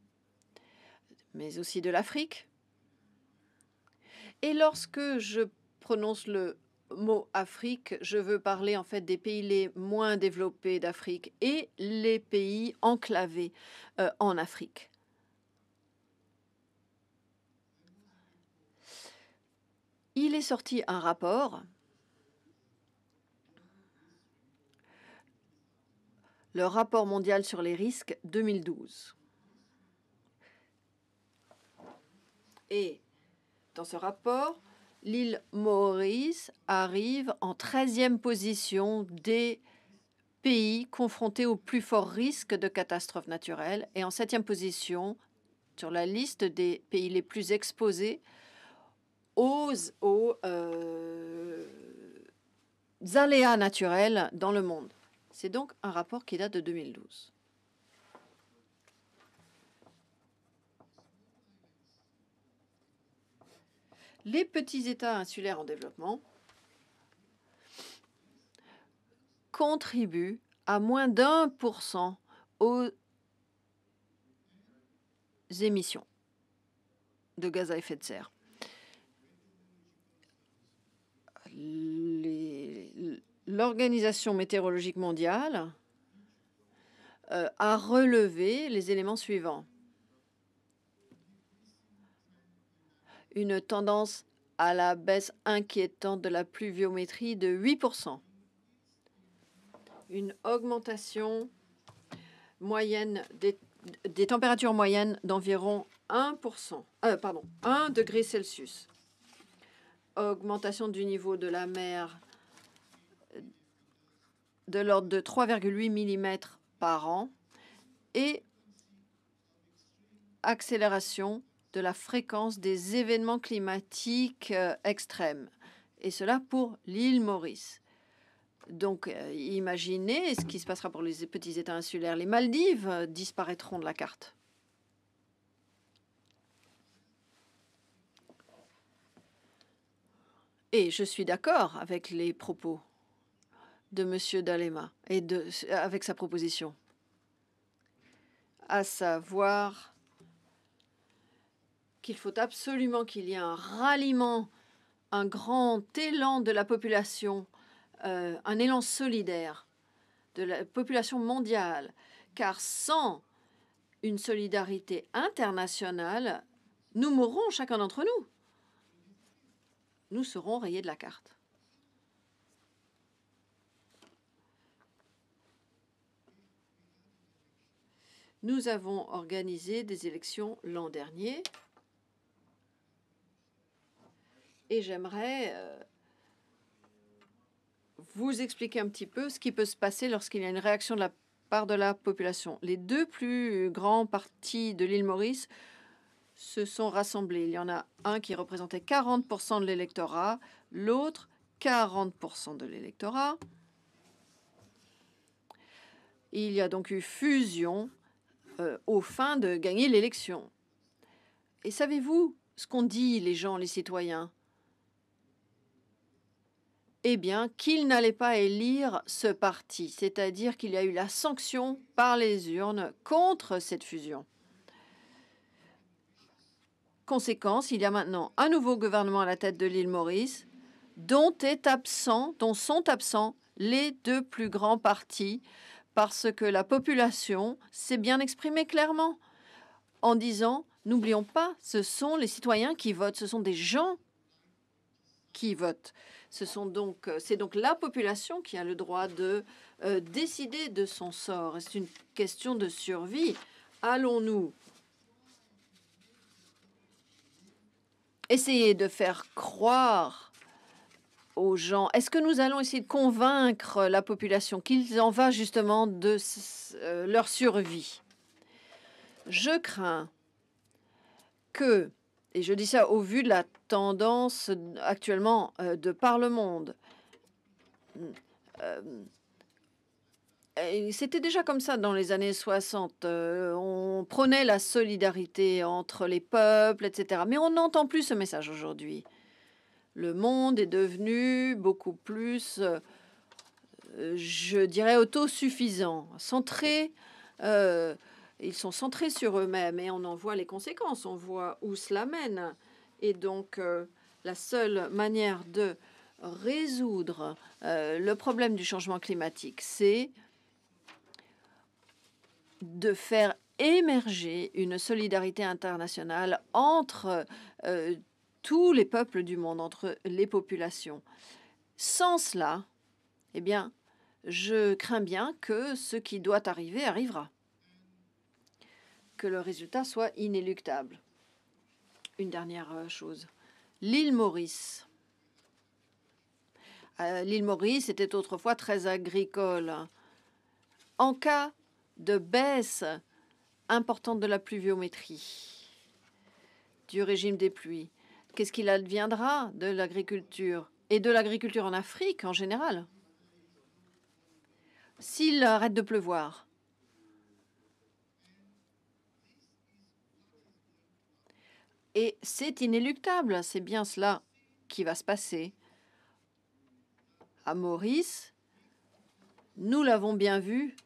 Speaker 1: mais aussi de l'Afrique. Et lorsque je prononce le mot Afrique, je veux parler en fait des pays les moins développés d'Afrique et les pays enclavés euh, en Afrique. Il est sorti un rapport le rapport mondial sur les risques 2012. Et dans ce rapport, l'île Maurice arrive en 13e position des pays confrontés aux plus forts risques de catastrophes naturelles et en 7e position sur la liste des pays les plus exposés aux, euh, aléas naturels dans le monde. C'est donc un rapport qui date de 2012. Les petits États insulaires en développement contribuent à moins d'un pour cent aux émissions de gaz à effet de serre l'Organisation météorologique mondiale euh, a relevé les éléments suivants. Une tendance à la baisse inquiétante de la pluviométrie de 8%. Une augmentation moyenne des, températures moyennes d'environ 1%, euh, pardon, 1 degré Celsius. Augmentation du niveau de la mer de l'ordre de 3,8 mm par an et accélération de la fréquence des événements climatiques euh, extrêmes. Et cela pour l'île Maurice. Donc euh, imaginez ce qui se passera pour les petits États insulaires. Les Maldives euh, disparaîtront de la carte. Et je suis d'accord avec les propos de M. Dalema et de, avec sa proposition, à savoir qu'il faut absolument qu'il y ait un ralliement, un grand élan de la population, euh, un élan solidaire de la population mondiale, car sans une solidarité internationale, nous mourrons chacun d'entre nous. Nous serons rayés de la carte. Nous avons organisé des élections l'an dernier et j'aimerais euh, vous expliquer un petit peu ce qui peut se passer lorsqu'il y a une réaction de la part de la population. Les deux plus grands partis de l'île Maurice se sont rassemblés. Il y en a un qui représentait 40% de l'électorat, l'autre 40% de l'électorat. Il y a donc eu fusion euh, Au fin de gagner l'élection. Et savez-vous ce qu'ont dit les gens, les citoyens Eh bien, qu'ils n'allaient pas élire ce parti, c'est-à-dire qu'il y a eu la sanction par les urnes contre cette fusion. Conséquence, il y a maintenant un nouveau gouvernement à la tête de l'île Maurice dont, est absent, dont sont absents les deux plus grands partis parce que la population s'est bien exprimée clairement en disant, n'oublions pas, ce sont les citoyens qui votent, ce sont des gens qui votent. Ce donc, euh, c'est donc la population qui a le droit de euh, décider de son sort. C'est une question de survie. Allons-nous essayer de faire croire gens Est-ce que nous allons essayer de convaincre la population qu'ils en va justement de euh, leur survie Je crains que, et je dis ça au vu de la tendance actuellement euh, de par le monde, euh, c'était déjà comme ça dans les années 60. on prenait la solidarité entre les peuples, etc. Mais on n'entend plus ce message aujourd'hui le monde est devenu beaucoup plus, euh, je dirais, autosuffisant, centré. Euh, ils sont centrés sur eux-mêmes et on en voit les conséquences, on voit où cela mène. Et donc, euh, la seule manière de résoudre le problème du changement climatique, c'est de faire émerger une solidarité internationale entre euh, tous les peuples du monde, entre les populations. Sans cela, eh bien, je crains bien que ce qui doit arriver arrivera, que le résultat soit inéluctable. Une dernière euh, chose, l'île Maurice. Euh, l'île Maurice était autrefois très agricole. En cas de baisse importante de la pluviométrie, du régime des pluies, Qu'est-ce qu'il adviendra de l'agriculture et de l'agriculture en Afrique en général s'il arrête de pleuvoir Et c'est inéluctable, c'est bien cela qui va se passer. À Maurice, nous l'avons bien vu,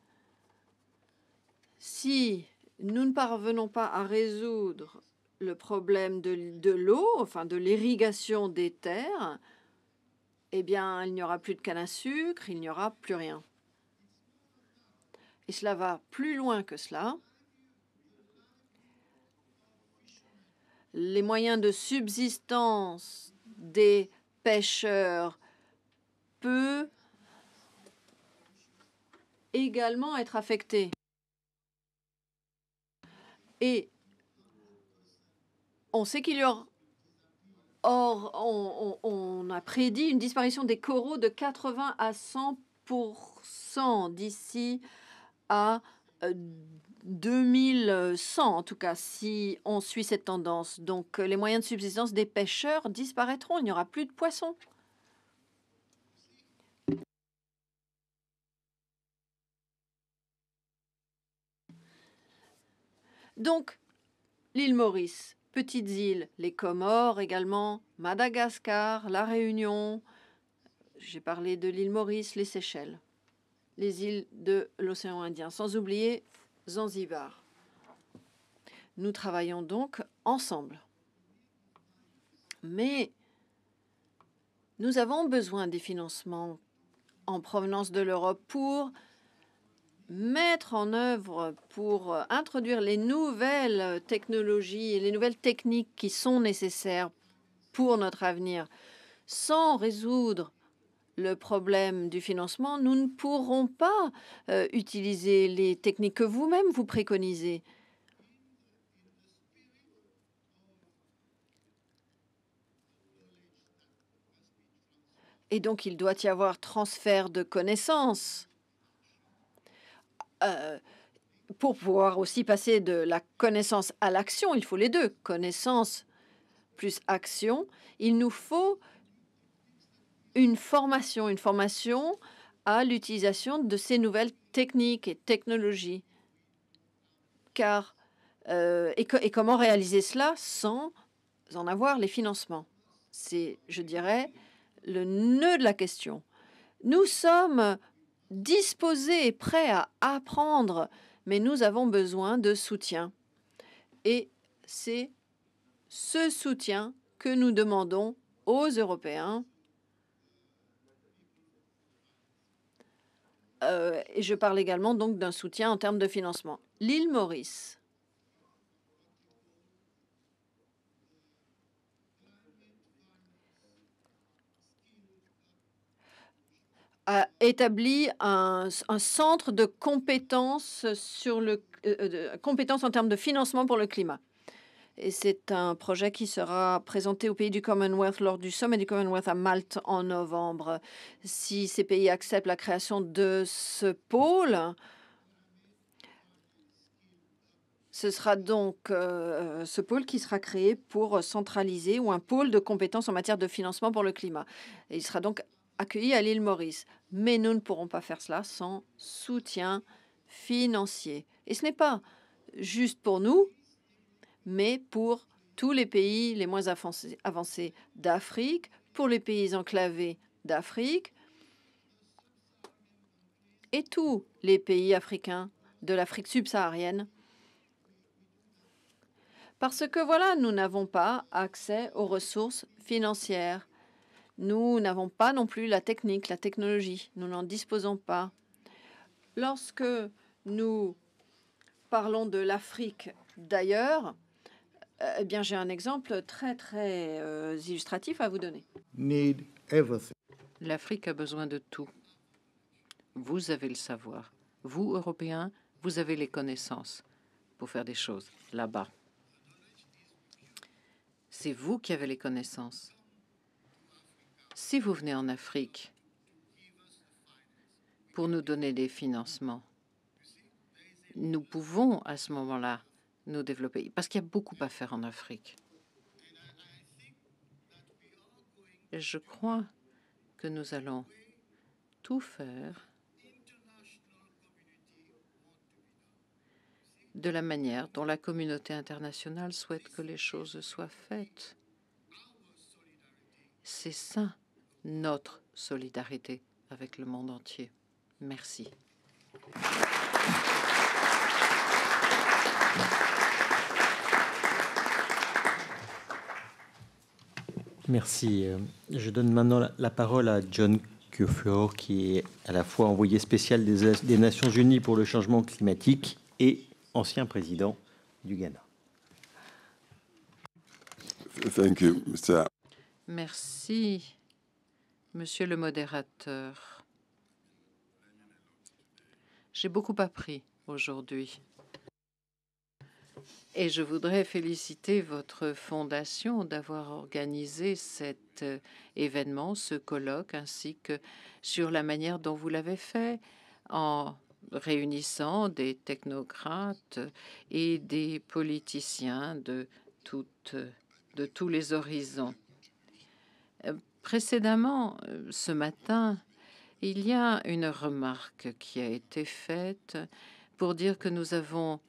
Speaker 1: si nous ne parvenons pas à résoudre le problème de, de l'eau, enfin de l'irrigation des terres, eh bien, il n'y aura plus de canne à sucre, il n'y aura plus rien. Et cela va plus loin que cela. Les moyens de subsistance des pêcheurs peuvent également être affectés. Et on sait qu'il y aura. Or, on, on, a prédit une disparition des coraux de 80 à 100 d'ici à 2100, euh, en tout cas, si on suit cette tendance. Donc, euh, les moyens de subsistance des pêcheurs disparaîtront. Il n'y aura plus de poissons. Donc, l'île Maurice petites îles, les Comores également, Madagascar, La Réunion, j'ai parlé de l'île Maurice, les Seychelles, les îles de l'océan Indien, sans oublier Zanzibar. Nous travaillons donc ensemble. Mais nous avons besoin des financements en provenance de l'Europe pour mettre en œuvre pour euh, introduire les nouvelles technologies et les nouvelles techniques qui sont nécessaires pour notre avenir sans résoudre le problème du financement, nous ne pourrons pas euh, utiliser les techniques que vous-même vous préconisez. Et donc, il doit y avoir transfert de connaissances euh, pour pouvoir aussi passer de la connaissance à l'action, il faut les deux, connaissance plus action, il nous faut une formation, une formation à l'utilisation de ces nouvelles techniques et technologies. Car, euh, et, comment réaliser cela sans en avoir les financements C'est, je dirais, le nœud de la question. Nous sommes disposés et prêts à apprendre, mais nous avons besoin de soutien. Et c'est ce soutien que nous demandons aux Européens. Euh, et je parle également donc d'un soutien en termes de financement. L'île Maurice a établi un, centre de compétences, sur le, euh, euh, compétences en termes de financement pour le climat. Et c'est un projet qui sera présenté aux pays du Commonwealth lors du sommet du Commonwealth à Malte en novembre. Si ces pays acceptent la création de ce pôle, ce sera donc euh, ce pôle qui sera créé pour centraliser ou un pôle de compétences en matière de financement pour le climat. il sera donc accueillis à l'île Maurice. Mais nous ne pourrons pas faire cela sans soutien financier. Et ce n'est pas juste pour nous, mais pour tous les pays les moins avancés d'Afrique, pour les pays enclavés d'Afrique et tous les pays africains de l'Afrique subsaharienne. Parce que voilà, nous n'avons pas accès aux ressources financières nous n'avons pas non plus la technique, la technologie. Nous n'en disposons pas. Lorsque nous parlons de l'Afrique d'ailleurs, eh bien, j'ai un exemple très, très euh, illustratif à vous donner. L'Afrique a besoin de tout. Vous
Speaker 5: avez le savoir. Vous, Européens, vous avez les connaissances pour faire des choses là-bas. C'est vous qui avez les connaissances si vous venez en Afrique pour nous donner des financements, nous pouvons à ce moment-là nous développer, parce qu'il y a beaucoup à faire en Afrique. Je crois que nous allons tout faire de la manière dont la communauté internationale souhaite que les choses soient faites. C'est ça notre solidarité avec le monde entier. Merci.
Speaker 2: Merci. Euh, je donne maintenant la parole à John kufuor, qui est à la fois envoyé spécial des, des Nations Unies pour le changement climatique et ancien président du Ghana.
Speaker 3: Thank
Speaker 5: Merci, Monsieur le modérateur, j'ai beaucoup appris aujourd'hui et je voudrais féliciter votre fondation d'avoir organisé cet euh, événement, ce colloque, ainsi que sur la manière dont vous l'avez fait en réunissant des technocrates et des politiciens de, de tous les horizons. Précédemment, euh, ce matin, il y a une remarque qui a été faite pour dire que nous avons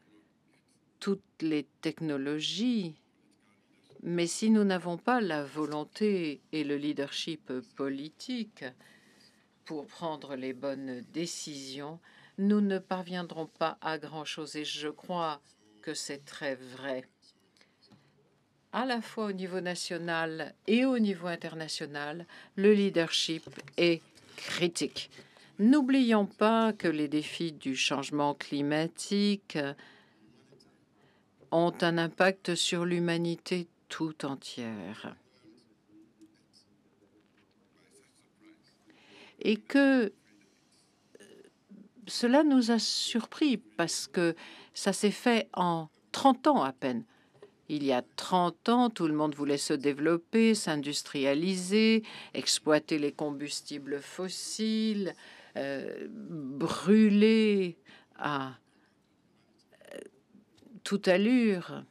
Speaker 5: toutes les technologies, mais si nous n'avons pas la volonté et le leadership politique pour prendre les bonnes décisions, nous ne parviendrons pas à grand-chose. Et je crois que c'est très vrai à la fois au niveau national et au niveau international, le leadership est critique. N'oublions pas que les défis du changement climatique ont un impact sur l'humanité tout entière. Et que cela nous a surpris parce que ça s'est fait en 30 ans à peine. Il y a 30 ans, tout le monde voulait se développer, s'industrialiser, exploiter les combustibles fossiles, euh, brûler à euh, toute allure,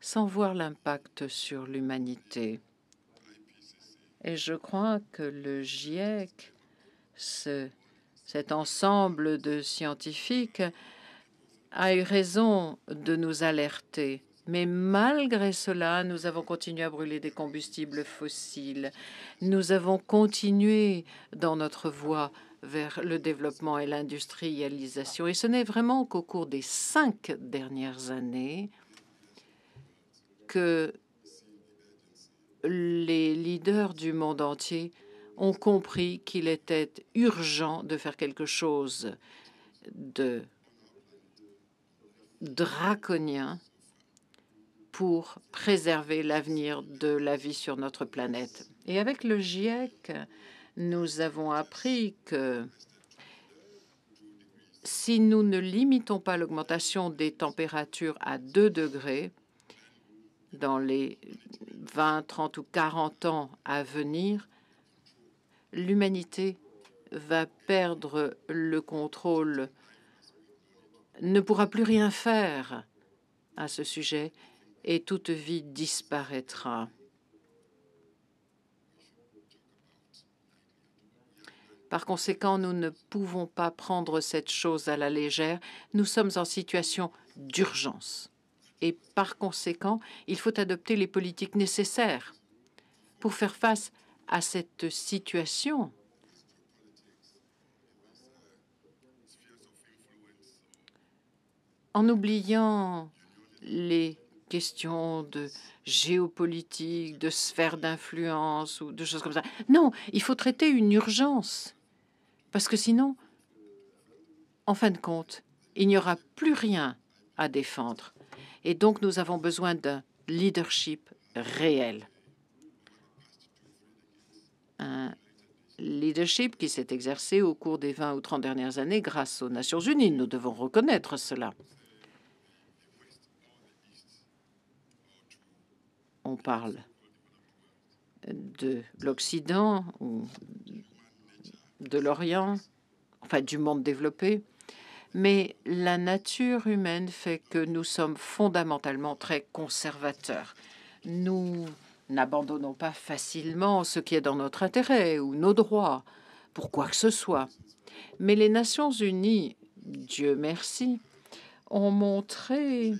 Speaker 5: sans voir l'impact sur l'humanité. Et je crois que le GIEC, cet ensemble de scientifiques, a eu raison de nous alerter mais malgré cela, nous avons continué à brûler des combustibles fossiles. Nous avons continué dans notre voie vers le développement et l'industrialisation. Et ce n'est vraiment qu'au cours des cinq dernières années que les leaders du monde entier ont compris qu'il était urgent de faire quelque chose de draconien pour préserver l'avenir de la vie sur notre planète. Et avec le GIEC, nous avons appris que si nous ne limitons pas l'augmentation des températures à 2 degrés dans les 20, 30 ou 40 ans à venir, l'humanité va perdre le contrôle, ne pourra plus rien faire à ce sujet et toute vie disparaîtra. Par conséquent, nous ne pouvons pas prendre cette chose à la légère. Nous sommes en situation d'urgence. Et par conséquent, il faut adopter les politiques nécessaires pour faire face à cette situation. En oubliant les question de géopolitique, de sphère d'influence ou de choses comme ça. Non, il faut traiter une urgence. Parce que sinon, en fin de compte, il n'y aura plus rien à défendre. Et donc, nous avons besoin d'un leadership réel. Un leadership qui s'est exercé au cours des 20 ou 30 dernières années grâce aux Nations Unies. Nous devons reconnaître cela. on parle de l'Occident ou de l'Orient, enfin du monde développé, mais la nature humaine fait que nous sommes fondamentalement très conservateurs. Nous n'abandonnons pas facilement ce qui est dans notre intérêt ou nos droits, pour quoi que ce soit. Mais les Nations Unies, Dieu merci, ont montré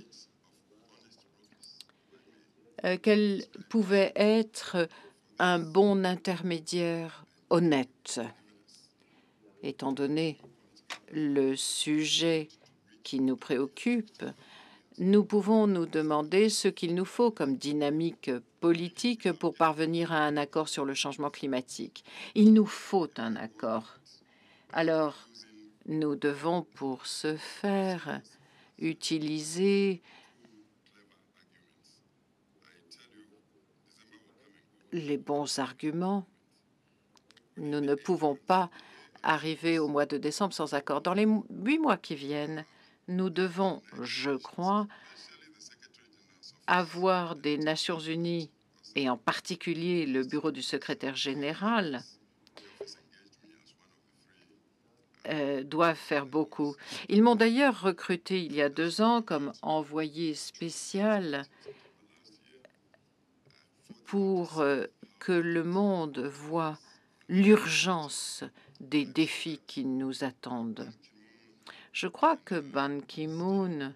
Speaker 5: euh, qu'elle pouvait être un bon intermédiaire honnête, étant donné le sujet qui nous préoccupe, nous pouvons nous demander ce qu'il nous faut comme dynamique politique pour parvenir à un accord sur le changement climatique. Il nous faut un accord. Alors, nous devons pour ce faire utiliser les bons arguments. Nous ne pouvons pas arriver au mois de décembre sans accord. Dans les huit mois qui viennent, nous devons, je crois, avoir des Nations unies et en particulier le bureau du secrétaire général euh, doivent faire beaucoup. Ils m'ont d'ailleurs recruté il y a deux ans comme envoyé spécial pour euh, que le monde voit l'urgence des défis qui nous attendent. Je crois que Ban Ki-moon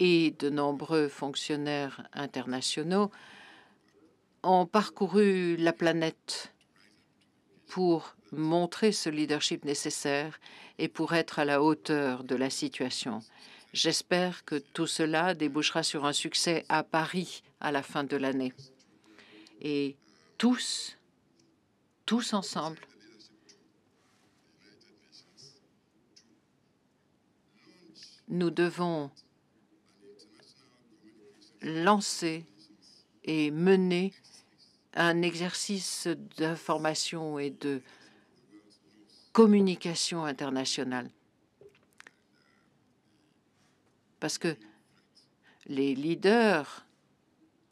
Speaker 5: et de nombreux fonctionnaires internationaux ont parcouru la planète pour montrer ce leadership nécessaire et pour être à la hauteur de la situation. J'espère que tout cela débouchera sur un succès à Paris à la fin de l'année. Et tous, tous ensemble, nous devons lancer et mener un exercice d'information et de communication internationale parce que les leaders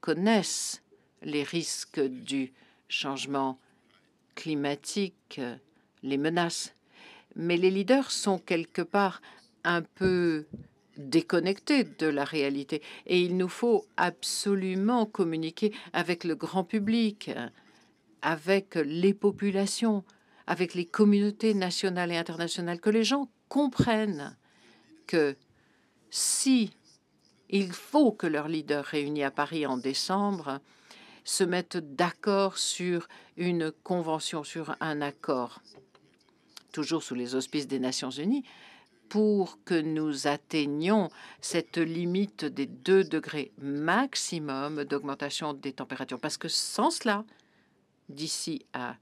Speaker 5: connaissent les risques du changement climatique, les menaces. Mais les leaders sont quelque part un peu déconnectés de la réalité et il nous faut absolument communiquer avec le grand public, avec les populations, avec les communautés nationales et internationales, que les gens comprennent que si il faut que leurs leaders réunis à Paris en décembre se mettent d'accord sur une convention, sur un accord, toujours sous les auspices des Nations Unies, pour que nous atteignions cette limite des 2 degrés maximum d'augmentation des températures. Parce que sans cela, d'ici à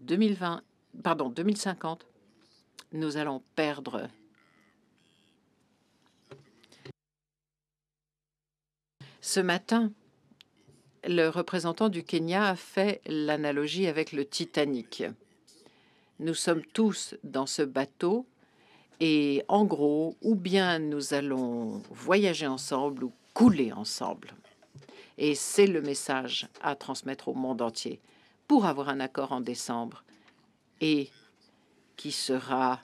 Speaker 5: 2020, pardon, 2050, nous allons perdre Ce matin, le représentant du Kenya a fait l'analogie avec le Titanic. Nous sommes tous dans ce bateau et en gros, ou bien nous allons voyager ensemble ou couler ensemble. Et c'est le message à transmettre au monde entier pour avoir un accord en décembre et qui sera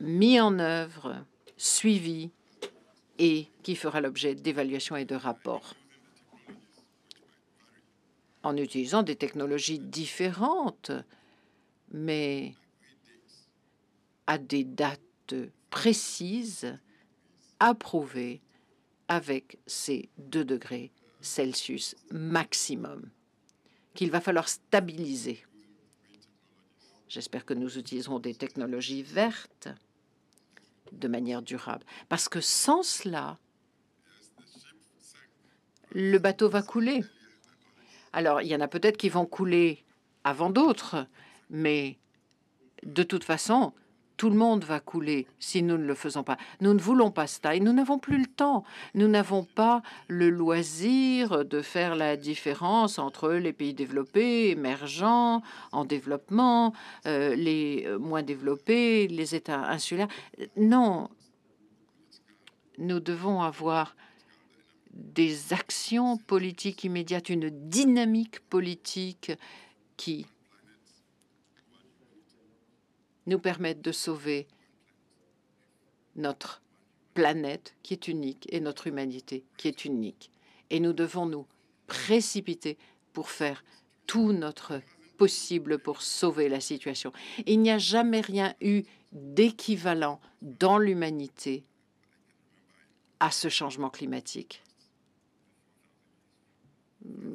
Speaker 5: mis en œuvre, suivi et qui fera l'objet d'évaluations et de rapports. En utilisant des technologies différentes, mais à des dates précises, approuvées avec ces 2 degrés Celsius maximum, qu'il va falloir stabiliser. J'espère que nous utiliserons des technologies vertes de manière durable. Parce que sans cela, le bateau va couler. Alors, il y en a peut-être qui vont couler avant d'autres, mais de toute façon, tout le monde va couler si nous ne le faisons pas. Nous ne voulons pas cela et nous n'avons plus le temps. Nous n'avons pas le loisir de faire la différence entre les pays développés, émergents, en développement, euh, les euh, moins développés, les États insulaires. Non, nous devons avoir des actions politiques immédiates, une dynamique politique qui nous permettent de sauver notre planète qui est unique et notre humanité qui est unique. Et nous devons nous précipiter pour faire tout notre possible pour sauver la situation. Il n'y a jamais rien eu d'équivalent dans l'humanité à ce changement climatique.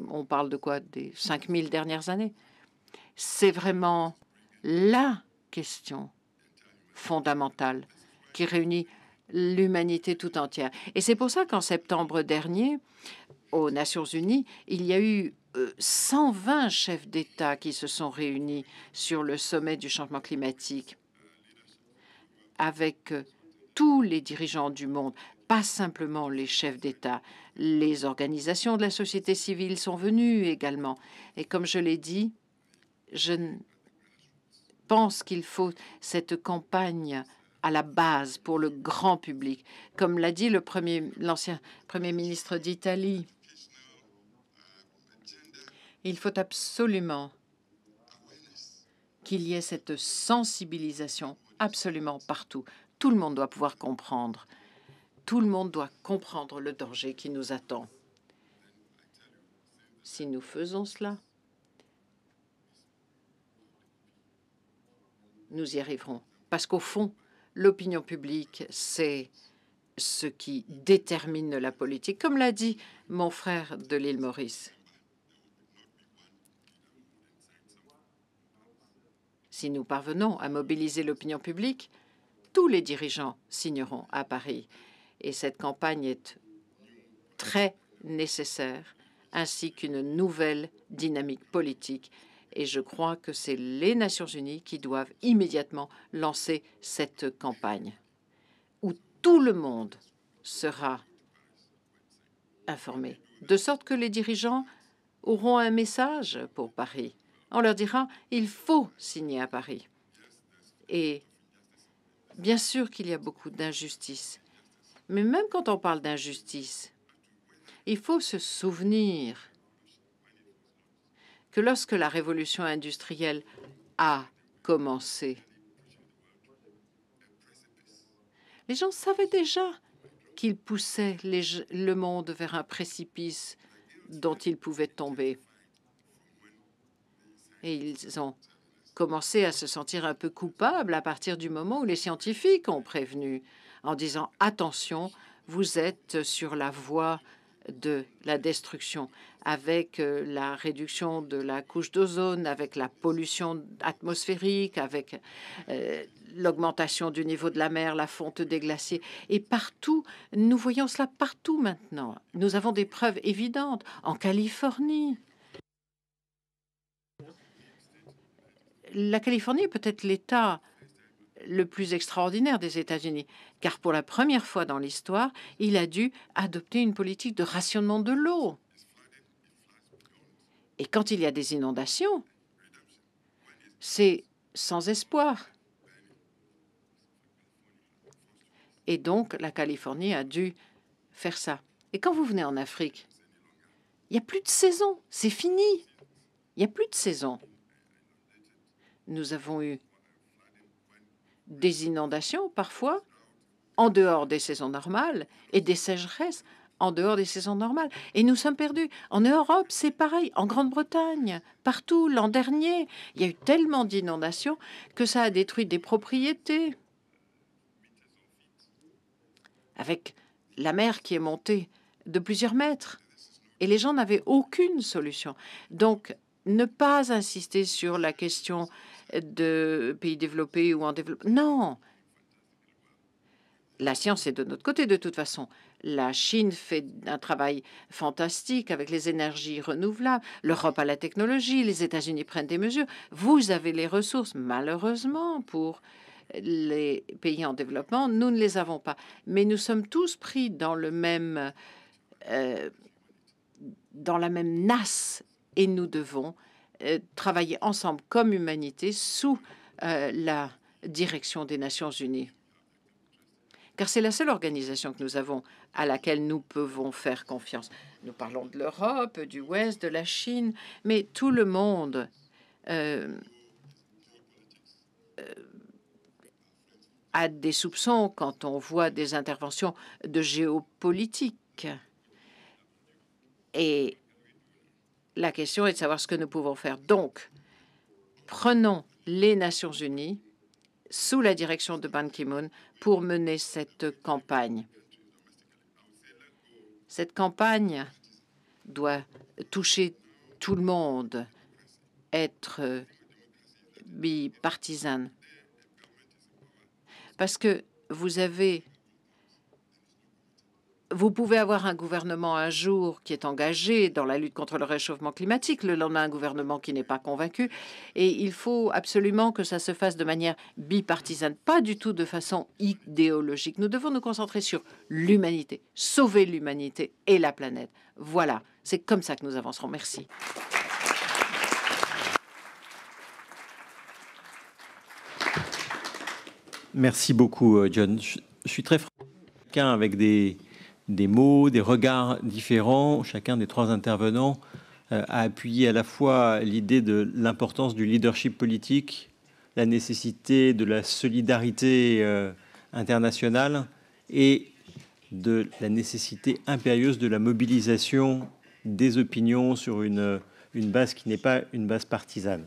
Speaker 5: On parle de quoi Des 5000 dernières années. C'est vraiment là question fondamentale qui réunit l'humanité tout entière. Et c'est pour ça qu'en septembre dernier, aux Nations Unies, il y a eu 120 euh, chefs d'État qui se sont réunis sur le sommet du changement climatique avec euh, tous les dirigeants du monde, pas simplement les chefs d'État. Les organisations de la société civile sont venues également. Et comme je l'ai dit, je pense qu'il faut cette campagne à la base pour le grand public. Comme l'a dit l'ancien premier, premier ministre d'Italie, il faut absolument qu'il y ait cette sensibilisation absolument partout. Tout le monde doit pouvoir comprendre. Tout le monde doit comprendre le danger qui nous attend. Si nous faisons cela, nous y arriverons. Parce qu'au fond, l'opinion publique, c'est ce qui détermine la politique, comme l'a dit mon frère de l'île Maurice. Si nous parvenons à mobiliser l'opinion publique, tous les dirigeants signeront à Paris. Et cette campagne est très nécessaire, ainsi qu'une nouvelle dynamique politique et je crois que c'est les Nations Unies qui doivent immédiatement lancer cette campagne où tout le monde sera informé, de sorte que les dirigeants auront un message pour Paris. On leur dira, il faut signer à Paris. Et bien sûr qu'il y a beaucoup d'injustice, mais même quand on parle d'injustice, il faut se souvenir que lorsque la révolution industrielle a commencé, les gens savaient déjà qu'ils poussaient le monde vers un précipice dont ils pouvaient tomber. Et ils ont commencé à se sentir un peu coupables à partir du moment où les scientifiques ont prévenu en disant attention, vous êtes sur la voie de la destruction, avec euh, la réduction de la couche d'ozone, avec la pollution atmosphérique, avec euh, l'augmentation du niveau de la mer, la fonte des glaciers. Et partout, nous voyons cela partout maintenant. Nous avons des preuves évidentes en Californie. La Californie est peut-être l'État le plus extraordinaire des États-Unis, car pour la première fois dans l'histoire, il a dû adopter une politique de rationnement de l'eau. Et quand il y a des inondations, c'est sans espoir. Et donc, la Californie a dû faire ça. Et quand vous venez en Afrique, il n'y a plus de saison, c'est fini. Il n'y a plus de saison. Nous avons eu des inondations parfois en dehors des saisons normales et des sécheresses en dehors des saisons normales. Et nous sommes perdus. En Europe, c'est pareil. En Grande-Bretagne, partout, l'an dernier, il y a eu tellement d'inondations que ça a détruit des propriétés. Avec la mer qui est montée de plusieurs mètres. Et les gens n'avaient aucune solution. Donc, ne pas insister sur la question de pays développés ou en développement. Non. La science est de notre côté de toute façon. La Chine fait un travail fantastique avec les énergies renouvelables. L'Europe a la technologie. Les États-Unis prennent des mesures. Vous avez les ressources, malheureusement, pour les pays en développement. Nous ne les avons pas. Mais nous sommes tous pris dans le même, euh, dans la même nasse, et nous devons euh, travailler ensemble comme humanité sous euh, la direction des Nations Unies. Car c'est la seule organisation que nous avons à laquelle nous pouvons faire confiance. Nous parlons de l'Europe, du Ouest, de la Chine, mais tout le monde euh, a des soupçons quand on voit des interventions de géopolitique. Et la question est de savoir ce que nous pouvons faire. Donc, prenons les Nations Unies sous la direction de Ban Ki-moon pour mener cette campagne. Cette campagne doit toucher tout le monde, être bipartisane. Parce que vous avez vous pouvez avoir un gouvernement un jour qui est engagé dans la lutte contre le réchauffement climatique, le lendemain un gouvernement qui n'est pas convaincu, et il faut absolument que ça se fasse de manière bipartisane, pas du tout de façon idéologique. Nous devons nous concentrer sur l'humanité, sauver l'humanité et la planète. Voilà, c'est comme ça que nous avancerons. Merci.
Speaker 2: Merci beaucoup, euh, John. Je suis très franc avec des, des mots, des regards différents, chacun des trois intervenants euh, a appuyé à la fois l'idée de l'importance du leadership politique, la nécessité de la solidarité euh, internationale et de la nécessité impérieuse de la mobilisation des opinions sur une, une base qui n'est pas une base partisane.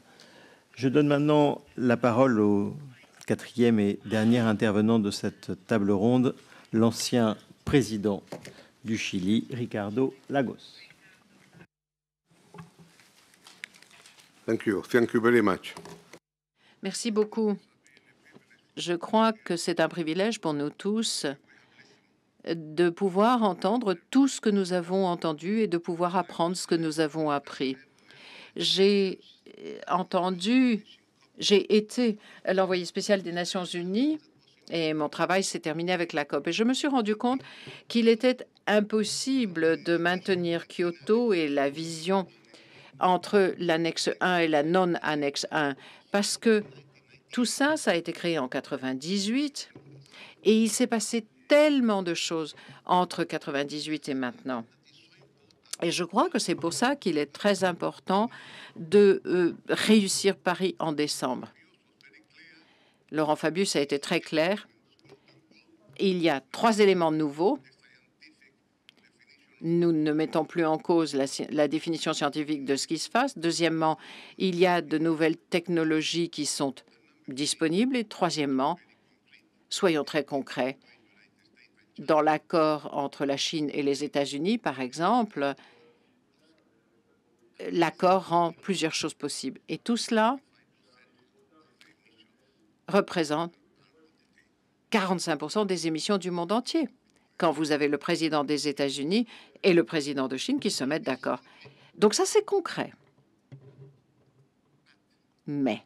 Speaker 2: Je donne maintenant la parole au quatrième et dernier intervenant de cette table ronde, l'ancien président du Chili, Ricardo Lagos.
Speaker 3: Thank
Speaker 5: Merci beaucoup. Je crois que c'est un privilège pour nous tous de pouvoir entendre tout ce que nous avons entendu et de pouvoir apprendre ce que nous avons appris. J'ai entendu, j'ai été l'envoyé spécial des Nations Unies et mon travail s'est terminé avec la COP. Et je me suis rendu compte qu'il était impossible de maintenir Kyoto et la vision entre l'annexe 1 et la non-annexe 1, parce que tout ça, ça a été créé en 98 et il s'est passé tellement de choses entre 98 et maintenant. Et je crois que c'est pour ça qu'il est très important de euh, réussir Paris en décembre. Laurent Fabius a été très clair. Il y a trois éléments nouveaux. Nous ne mettons plus en cause la, définition scientifique de ce qui se passe. Deuxièmement, il y a de nouvelles technologies qui sont disponibles. Et troisièmement, soyons très concrets, dans l'accord entre la Chine et les États-Unis, par exemple, l'accord rend plusieurs choses possibles. Et tout cela représente 45% des émissions du monde entier. Quand vous avez le président des États-Unis et le président de Chine qui se mettent d'accord. Donc ça, c'est concret. Mais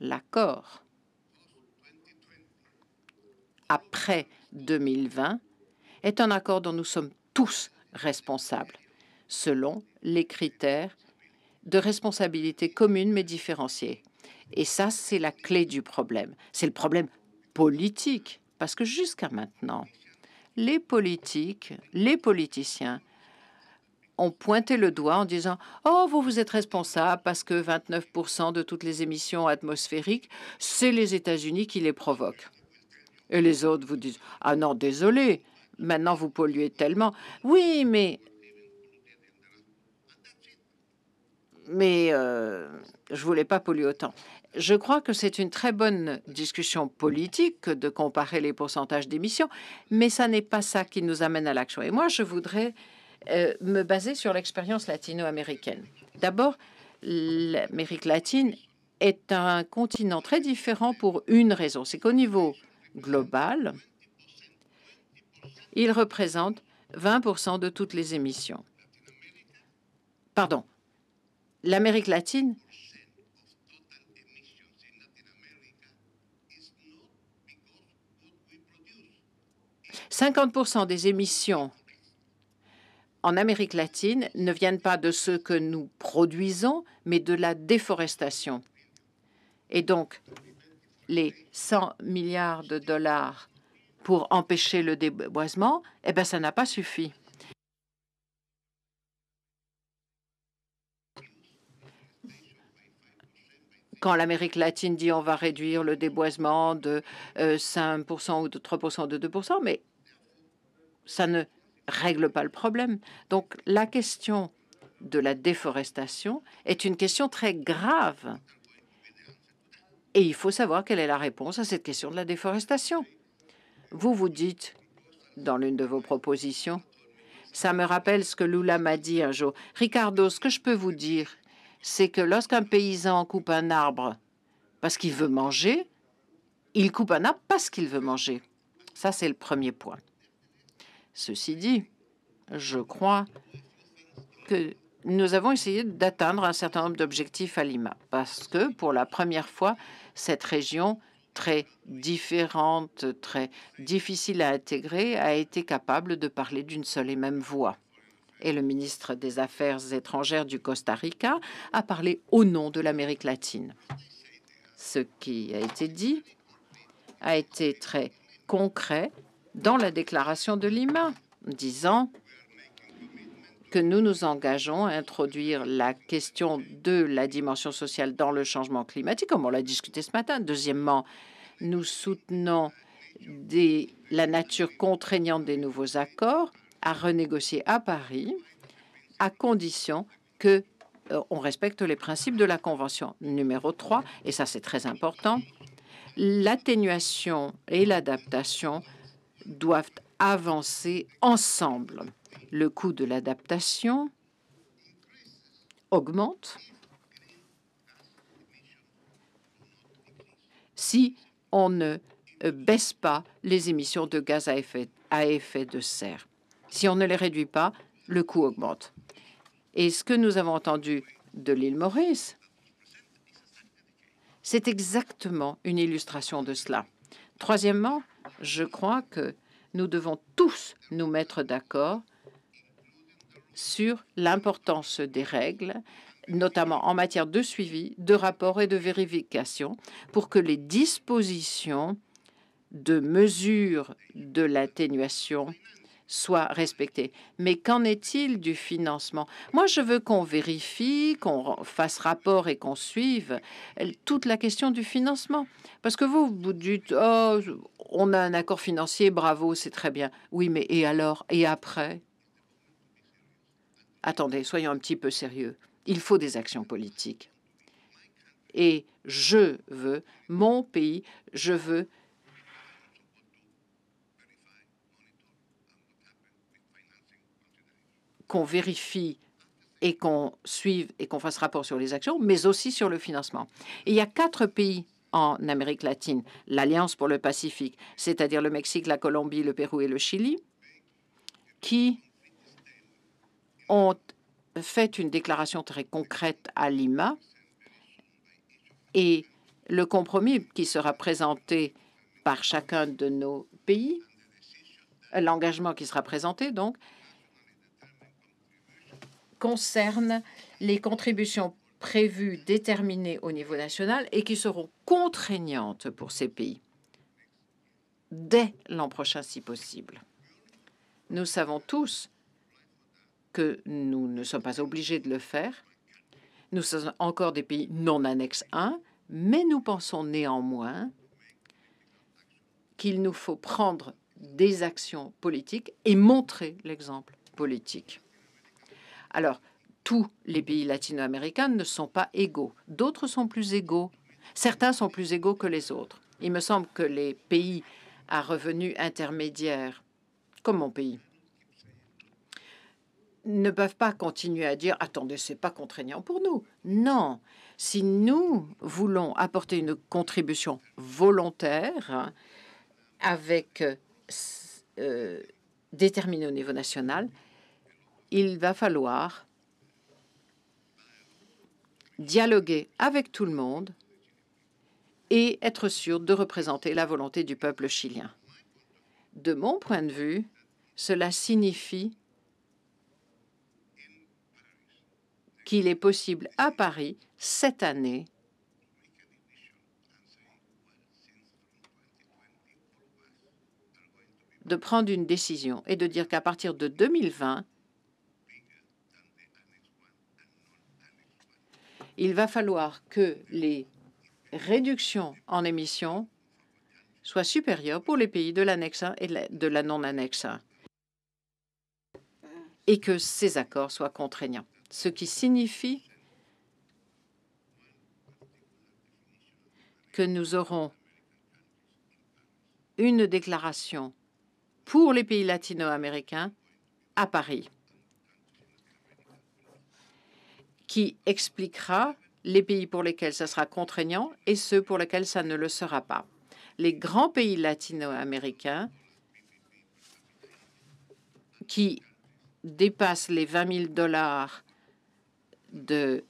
Speaker 5: l'accord après 2020 est un accord dont nous sommes tous responsables, selon les critères de responsabilité commune mais différenciée. Et ça, c'est la clé du problème. C'est le problème politique. Parce que jusqu'à maintenant, les politiques, les politiciens ont pointé le doigt en disant « Oh, vous, vous êtes responsable parce que 29% de toutes les émissions atmosphériques, c'est les États-Unis qui les provoquent. » Et les autres vous disent « Ah non, désolé, maintenant vous polluez tellement. » Oui, mais mais euh, je voulais pas polluer autant je crois que c'est une très bonne discussion politique de comparer les pourcentages d'émissions, mais ça n'est pas ça qui nous amène à l'action. Et moi, je voudrais euh, me baser sur l'expérience latino-américaine. D'abord, l'Amérique latine est un continent très différent pour une raison, c'est qu'au niveau global, il représente 20% de toutes les émissions. Pardon, l'Amérique latine 50% des émissions en Amérique latine ne viennent pas de ce que nous produisons, mais de la déforestation. Et donc, les 100 milliards de dollars pour empêcher le déboisement, eh bien, ça n'a pas suffi. Quand l'Amérique latine dit on va réduire le déboisement de 5% euh, ou de 3% de 2%, mais ça ne règle pas le problème. Donc la question de la déforestation est une question très grave. Et il faut savoir quelle est la réponse à cette question de la déforestation. Vous vous dites, dans l'une de vos propositions, ça me rappelle ce que Lula m'a dit un jour. Ricardo, ce que je peux vous dire, c'est que lorsqu'un paysan coupe un arbre parce qu'il veut manger, il coupe un arbre parce qu'il veut manger. Ça, c'est le premier point. Ceci dit, je crois que nous avons essayé d'atteindre un certain nombre d'objectifs à Lima parce que pour la première fois, cette région très différente, très difficile à intégrer, a été capable de parler d'une seule et même voix. Et le ministre des Affaires étrangères du Costa Rica a parlé au nom de l'Amérique latine. Ce qui a été dit a été très concret dans la déclaration de Lima, disant que nous nous engageons à introduire la question de la dimension sociale dans le changement climatique, comme on l'a discuté ce matin. Deuxièmement, nous soutenons la nature contraignante des nouveaux accords à renégocier à Paris, à condition que euh, on respecte les principes de la Convention numéro 3, et ça c'est très important, l'atténuation et l'adaptation doivent avancer ensemble. Le coût de l'adaptation augmente si on ne euh, baisse pas les émissions de gaz à effet, de serre. Si on ne les réduit pas, le coût augmente. Et ce que nous avons entendu de l'île Maurice, c'est exactement une illustration de cela. Troisièmement, je crois que nous devons tous nous mettre d'accord sur l'importance des règles, notamment en matière de suivi, de rapport et de vérification, pour que les dispositions de mesure de l'atténuation soit respecté. Mais qu'en est-il du financement Moi, je veux qu'on vérifie, qu'on fasse rapport et qu'on suive euh, toute la question du financement. Parce que vous, vous dites, oh, on a un accord financier, bravo, c'est très bien. Oui, mais et alors Et après Attendez, soyons un petit peu sérieux. Il faut des actions politiques. Et je veux, mon pays, je veux qu'on vérifie et qu'on suive et qu'on fasse rapport sur les actions, mais aussi sur le financement. il y a quatre pays en Amérique latine, l'Alliance pour le Pacifique, c'est-à-dire le Mexique, la Colombie, le Pérou et le Chili, qui ont fait une déclaration très concrète à Lima et le compromis qui sera présenté par chacun de nos pays, l'engagement qui sera présenté donc, concernent les contributions prévues déterminées au niveau national et qui seront contraignantes pour ces pays dès l'an prochain si possible. Nous savons tous que nous ne sommes pas obligés de le faire. Nous sommes encore des pays non annexes 1, mais nous pensons néanmoins qu'il nous faut prendre des actions politiques et montrer l'exemple politique. Alors, tous les pays latino-américains ne sont pas égaux. D'autres sont plus égaux. Certains sont plus égaux que les autres. Il me semble que les pays à revenus intermédiaires, comme mon pays, ne peuvent pas continuer à dire attendez, c'est pas contraignant pour nous. Non, si nous voulons apporter une contribution volontaire hein, avec euh, euh, déterminée au niveau national, il va falloir dialoguer avec tout le monde et être sûr de représenter la volonté du peuple chilien. De mon point de vue, cela signifie qu'il est possible à Paris cette année de prendre une décision et de dire qu'à partir de 2020, il va falloir que les réductions en émissions soient supérieures pour les pays de l'annexe 1 et de la non-annexe 1 et que ces accords soient contraignants, ce qui signifie que nous aurons une déclaration pour les pays latino-américains à Paris. qui expliquera les pays pour lesquels ça sera contraignant et ceux pour lesquels ça ne le sera pas. Les grands pays latino-américains qui dépassent les 20 000 dollars de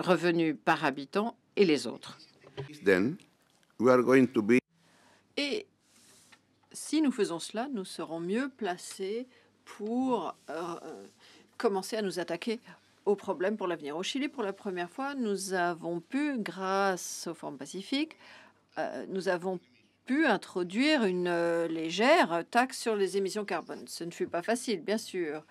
Speaker 5: revenus par habitant et les autres.
Speaker 1: Et si nous faisons cela, nous serons mieux placés pour euh, euh, commencer à nous attaquer au problèmes pour l'avenir. Au Chili, pour la première fois, nous avons pu, grâce aux formes pacifiques, euh, nous avons pu introduire une euh, légère taxe sur les émissions carbone. Ce ne fut pas facile, bien sûr.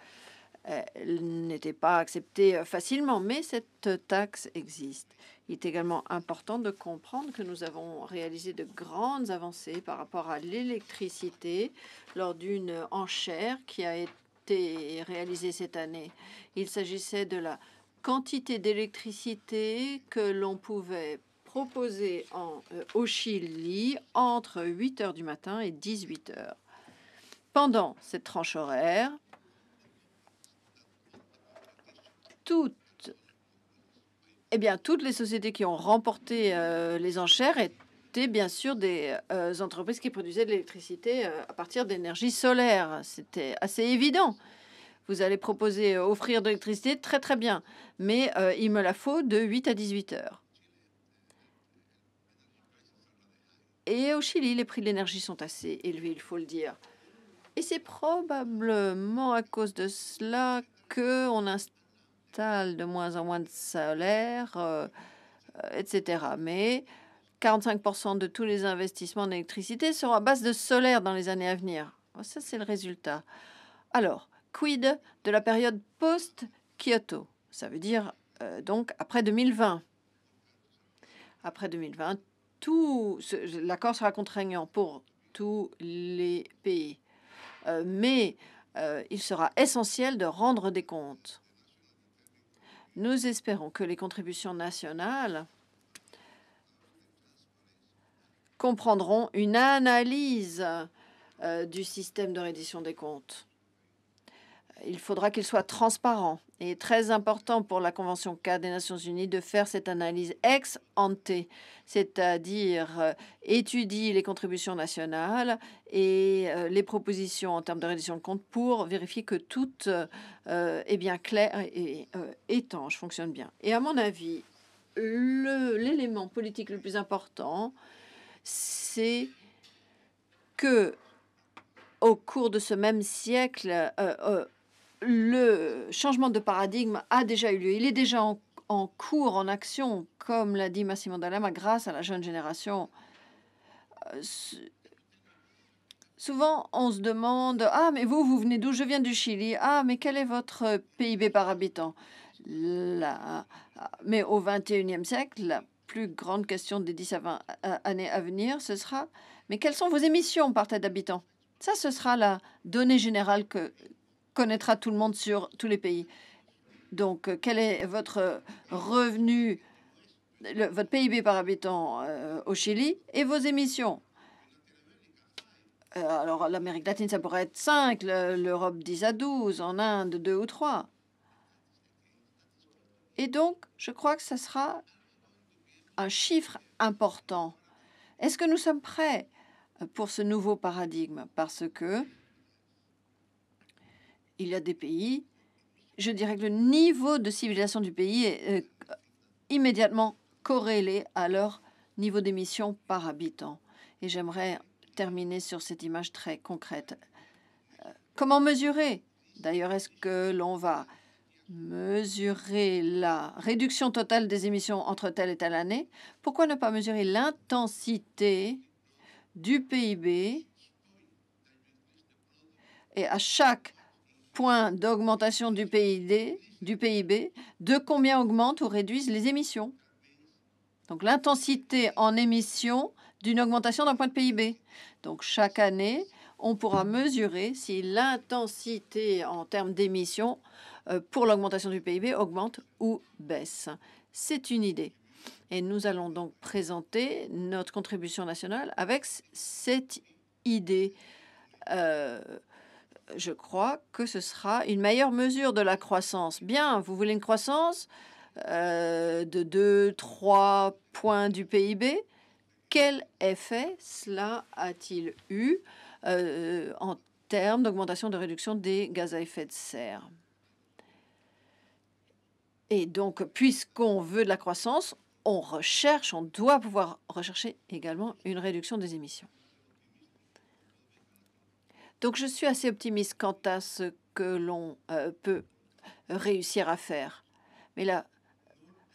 Speaker 1: Euh, elle n'était pas acceptée facilement, mais cette taxe existe. Il est également important de comprendre que nous avons réalisé de grandes avancées par rapport à l'électricité lors d'une enchère qui a été réalisé cette année. Il s'agissait de la quantité d'électricité que l'on pouvait proposer en, euh, au Chili entre 8 heures du matin et 18 heures. Pendant cette tranche horaire, toutes, eh bien, toutes les sociétés qui ont remporté euh, les enchères étaient bien sûr des euh, entreprises qui produisaient de l'électricité euh, à partir d'énergie solaire. C'était assez évident. Vous allez proposer, euh, offrir de l'électricité, très très bien. Mais il me la faut de 8 à 18 heures. Et au Chili, les prix de l'énergie sont assez élevés, il faut le dire. Et c'est probablement à cause de cela qu'on installe de moins en moins de solaire, etc. Mais 45% de tous les investissements en électricité seront à base de solaire dans les années à venir. Oh, ça, c'est le résultat. Alors, quid de la période post-Kyoto Ça veut dire euh, donc après 2020. Après 2020, l'accord sera contraignant pour tous les pays. Euh, mais euh, il sera essentiel de rendre des comptes. Nous espérons que les contributions nationales comprendront une analyse euh, du système de reddition des comptes. Il faudra qu'il soit transparent et très important pour la Convention cadre des Nations Unies de faire cette analyse ex ante, c'est-à-dire euh, étudier les contributions nationales et euh, les propositions en termes de reddition de comptes pour vérifier que tout est bien clair et étanche, fonctionne bien. Et à mon avis, l'élément politique le plus important, c'est que au cours de ce même siècle, euh, euh, le changement de paradigme a déjà eu lieu. Il est déjà en, cours, en action, comme l'a dit Massimo D'Alema, grâce à la jeune génération. Euh, souvent, on se demande Ah, mais vous, vous venez d'où Je viens du Chili. Ah, mais quel est votre PIB par habitant Mais au XXIe siècle, plus grande question des 10 à 20 années à venir, ce sera mais quelles sont vos émissions par tête d'habitant Ça, ce sera la donnée générale que connaîtra tout le monde sur tous les pays. Donc, euh, quel est votre revenu, votre PIB par habitant euh, au Chili et vos émissions euh, Alors, l'Amérique latine, ça pourrait être 5, l'Europe 10 à 12, en Inde 2 ou 3. Et donc, je crois que ça sera un chiffre important. Est-ce que nous sommes prêts euh, pour ce nouveau paradigme Parce que il y a des pays, je dirais que le niveau de civilisation du pays est euh, immédiatement corrélé à leur niveau d'émission par habitant. Et j'aimerais terminer sur cette image très concrète. Euh, comment mesurer D'ailleurs, est-ce que l'on va mesurer la réduction totale des émissions entre telle et telle année, pourquoi ne pas mesurer l'intensité du PIB et à chaque point d'augmentation du PIB, du PIB, de combien augmentent ou réduisent les émissions Donc l'intensité en émissions d'une augmentation d'un point de PIB. Donc chaque année, on pourra mesurer si l'intensité en termes d'émissions euh, pour l'augmentation du PIB augmente ou baisse. C'est une idée. Et nous allons donc présenter notre contribution nationale avec cette idée. Euh, je crois que ce sera une meilleure mesure de la croissance. Bien, vous voulez une croissance euh, de 2, 3 points du PIB Quel effet cela a-t-il eu en termes d'augmentation de réduction des gaz à effet de serre et donc, puisqu'on veut de la croissance, on recherche, on doit pouvoir rechercher également une réduction des émissions. Donc je suis assez optimiste quant à ce que l'on euh, peut réussir à faire. Mais la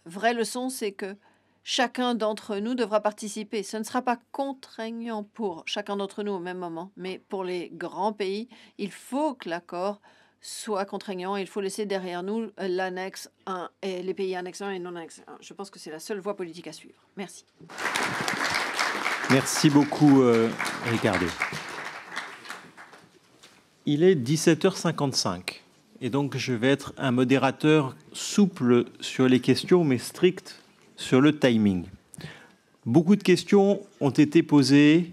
Speaker 1: vraie leçon, c'est que chacun d'entre nous devra participer. Ce ne sera pas contraignant pour chacun d'entre nous au même moment, mais pour les grands pays, il faut que l'accord soit contraignant. Il faut laisser derrière nous l'annexe 1 et les pays annexes 1 et non annexes 1. Je pense que c'est la seule voie politique à suivre. Merci.
Speaker 2: Merci beaucoup, euh, Ricardo. Il est 17h55 et donc je vais être un modérateur souple sur les questions mais strict sur le timing. Beaucoup de questions ont été posées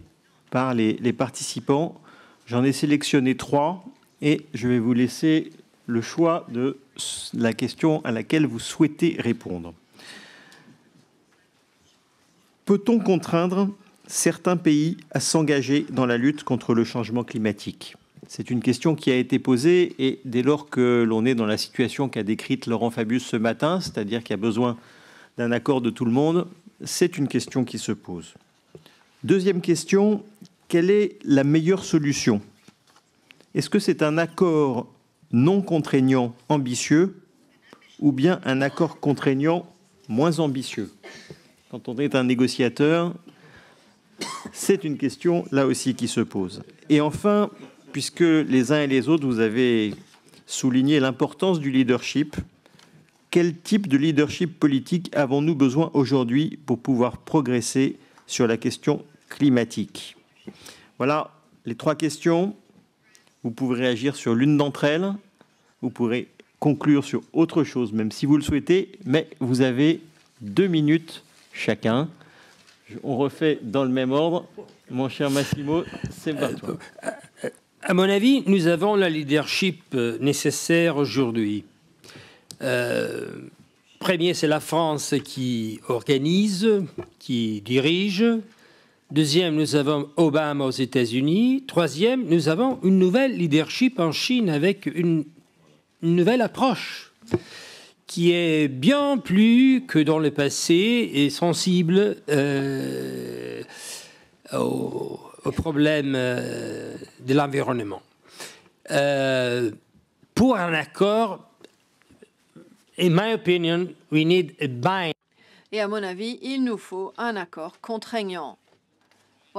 Speaker 2: par les participants. J'en ai sélectionné trois et je vais vous laisser le choix de la question à laquelle vous souhaitez répondre. Peut-on contraindre certains pays à s'engager dans la lutte contre le changement climatique C'est une question qui a été posée et dès lors que l'on est dans la situation qu'a décrite Laurent Fabius ce matin, c'est-à-dire qu'il y a besoin d'un accord de tout le monde, c'est une question qui se pose. Deuxième question, quelle est la meilleure solution est-ce que c'est un accord non contraignant ambitieux ou bien un accord contraignant moins ambitieux Quand on est un négociateur, c'est une question là aussi qui se pose. Et enfin, puisque les uns et les autres, vous avez souligné l'importance du leadership, quel type de leadership politique avons-nous besoin aujourd'hui pour pouvoir progresser sur la question climatique Voilà les trois questions. Vous pouvez réagir sur l'une d'entre elles. Vous pourrez conclure sur autre chose, même si vous le souhaitez. Mais vous avez deux minutes chacun.
Speaker 4: On refait dans le même ordre. Mon cher Massimo, c'est pas toi. À mon avis, nous avons la leadership euh, nécessaire aujourd'hui. Euh, premier, c'est la France qui organise, qui dirige, Deuxième, nous avons Obama aux États-Unis. Troisième, nous avons une nouvelle leadership en Chine avec une, nouvelle approche qui est bien plus que dans le passé et sensible euh, aux problèmes euh, de l'environnement. Euh, pour un accord, in my opinion, we need a bind.
Speaker 1: Et à mon avis, il nous faut un accord contraignant.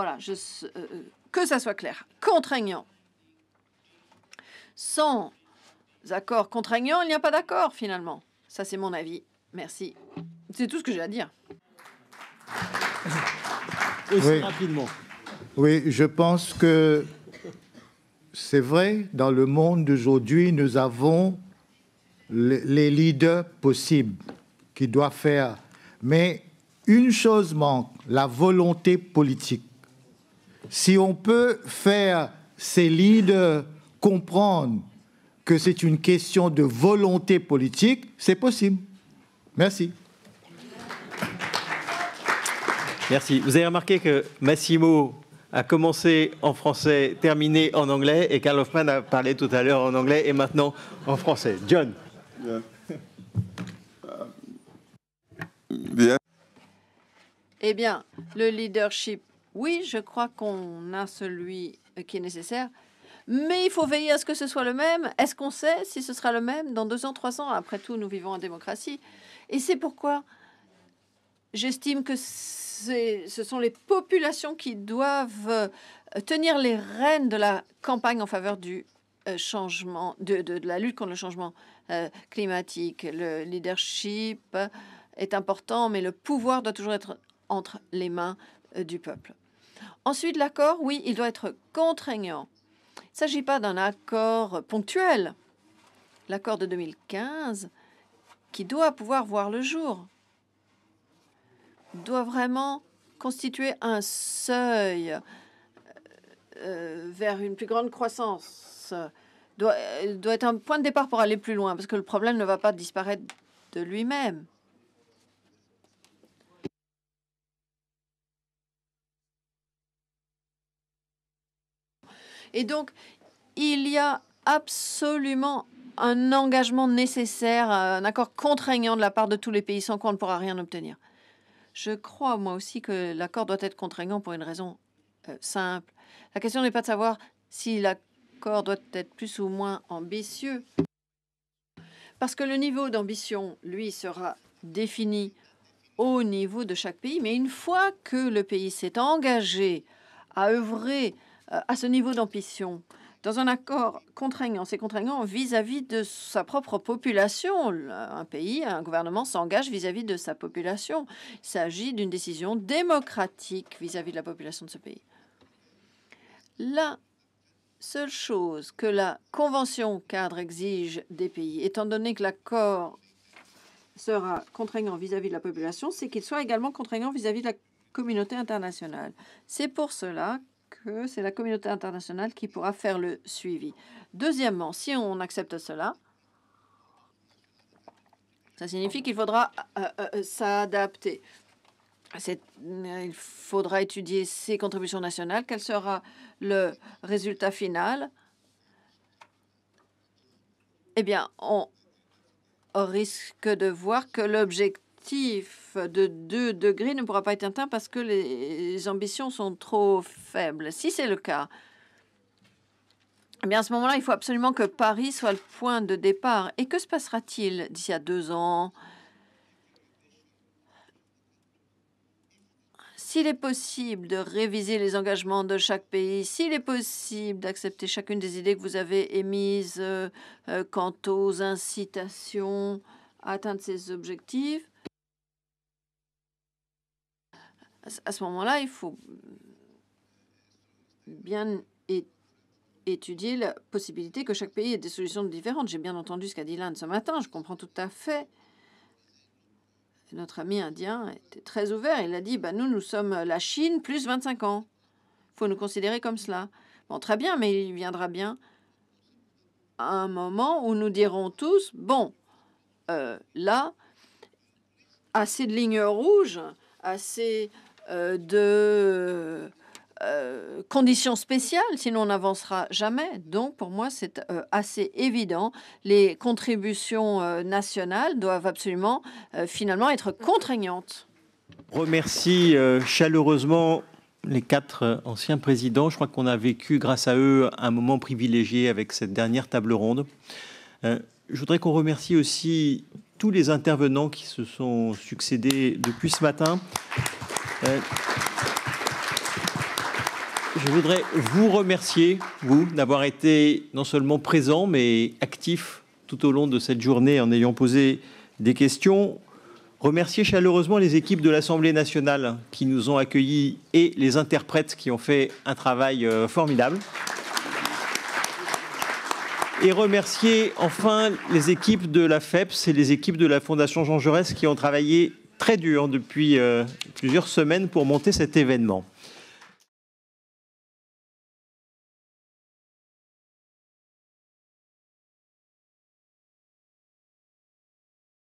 Speaker 1: Voilà, euh, euh, que ça soit clair. Contraignant. Sans accord contraignant, il n'y a pas d'accord finalement. Ça, c'est mon avis. Merci. C'est tout ce que j'ai à dire.
Speaker 5: Oui, je pense que
Speaker 2: c'est vrai, dans le monde d'aujourd'hui, nous avons les leaders possibles qui doivent faire. Mais une chose manque, la volonté politique si on peut faire ces leaders comprendre que c'est une question de volonté politique, c'est possible. Merci. Merci. Vous avez remarqué que Massimo a commencé en français, terminé en anglais, et Karl Hoffman a parlé tout à l'heure en anglais et maintenant en français. John. Bien.
Speaker 1: Eh bien, le leadership oui, je crois qu'on a celui euh, qui est nécessaire, mais il faut veiller à ce que ce soit le même. Est-ce qu'on sait si ce sera le même dans deux ans, trois ans Après tout, nous vivons en démocratie. Et c'est pourquoi j'estime que ce sont les populations qui doivent euh, tenir les rênes de la campagne en faveur du euh, changement, de, la lutte contre le changement climatique. Le leadership est important, mais le pouvoir doit toujours être entre les mains euh, du peuple. Ensuite, l'accord, oui, il doit être contraignant. Il ne s'agit pas d'un accord ponctuel. L'accord de 2015, qui doit pouvoir voir le jour, doit vraiment constituer un seuil euh, euh, vers une plus grande croissance. Il doit être un point de départ pour aller plus loin, parce que le problème ne va pas disparaître de lui-même. Et donc, il y a absolument un engagement nécessaire, un accord contraignant de la part de tous les pays, sans quoi on ne pourra rien obtenir. Je crois, moi aussi, que l'accord doit être contraignant pour une raison euh, simple. La question n'est pas de savoir si l'accord doit être plus ou moins ambitieux, parce que le niveau d'ambition, lui, sera défini au niveau de chaque pays, mais une fois que le pays s'est engagé à œuvrer euh, à ce niveau d'ambition dans un accord contraignant. C'est contraignant vis-à-vis de sa propre population. Un pays, un gouvernement s'engage vis-à-vis de sa population. Il s'agit d'une décision démocratique vis-à-vis de la population de ce pays. La seule chose que la Convention cadre exige des pays, étant donné que l'accord sera contraignant vis-à-vis -vis de la population, c'est qu'il soit également contraignant vis-à-vis de la communauté internationale. C'est pour cela que c'est la communauté internationale qui pourra faire le suivi. Deuxièmement, si on accepte cela, ça signifie qu'il faudra euh, euh, euh, s'adapter. il faudra étudier ces contributions nationales, quel sera le résultat final. Eh bien, on risque de voir que l'objectif de 2 degrés ne pourra pas être atteint parce que les ambitions sont trop faibles. Si c'est le cas, eh bien à ce moment-là, il faut absolument que Paris soit le point de départ. Et que se passera-t-il d'ici à deux ans S'il est possible de réviser les engagements de chaque pays, s'il est possible d'accepter chacune des idées que vous avez émises euh, quant aux incitations à atteindre ces objectifs, à ce moment-là, il faut bien étudier la possibilité que chaque pays ait des solutions différentes. J'ai bien entendu ce qu'a dit l'Inde ce matin, je comprends tout à fait. Notre ami indien était très ouvert. Il a dit bah, Nous, nous sommes la Chine plus 25 ans. Il faut nous considérer comme cela. Bon, très bien, mais il viendra bien à un moment où nous dirons tous Bon, euh, là, assez de lignes rouges, assez euh, de euh, conditions spéciales, sinon on n'avancera jamais. Donc pour moi, c'est euh, assez évident. Les contributions nationales doivent absolument finalement être contraignantes.
Speaker 2: Remercie chaleureusement les quatre anciens présidents. Je crois qu'on a vécu grâce à eux un moment privilégié avec cette dernière table ronde. je voudrais qu'on remercie aussi tous les intervenants qui se sont succédés depuis ce matin. Euh, je voudrais vous remercier, vous, d'avoir été non seulement présent, mais actif tout au long de cette journée en ayant posé des questions. Remercier chaleureusement les équipes de l'Assemblée nationale qui nous ont accueillis et les interprètes qui ont fait un travail euh, formidable. Et remercier enfin les équipes de la FEPS et les équipes de la Fondation Jean Jaurès qui ont travaillé très dur depuis euh, plusieurs semaines
Speaker 1: pour monter cet événement.